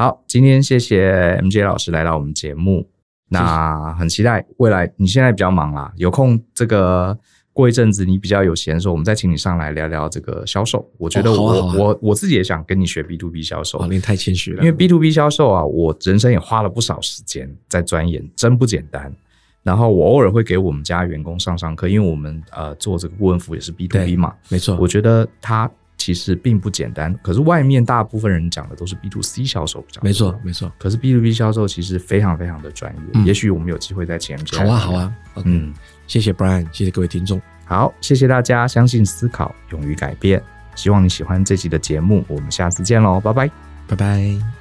好，今天谢谢 M J 老师来到我们节目，那很期待未来。你现在比较忙啦，有空这个过一阵子你比较有闲的时候，我们再请你上来聊聊这个销售。我觉得我我我自己也想跟你学 B to B 销售。啊，您太谦虚了，因为 B to B 销售啊，我人生也花了不少时间在钻研，真不简单。然后我偶尔会给我们家员工上上课，因为我们呃做这个顾问服也是 B to B 嘛，没错。我觉得他。其实并不简单，可是外面大部分人讲的都是 B to C 销售比较。没错，没错。可是 B to B 销售其实非常非常的专业，嗯。也许我们有机会在节面。好啊，好啊。嗯，谢谢 Brian，谢谢各位听众。好，谢谢大家，相信思考，勇于改变。希望你喜欢这期的节目，我们下次见喽，拜拜，拜拜。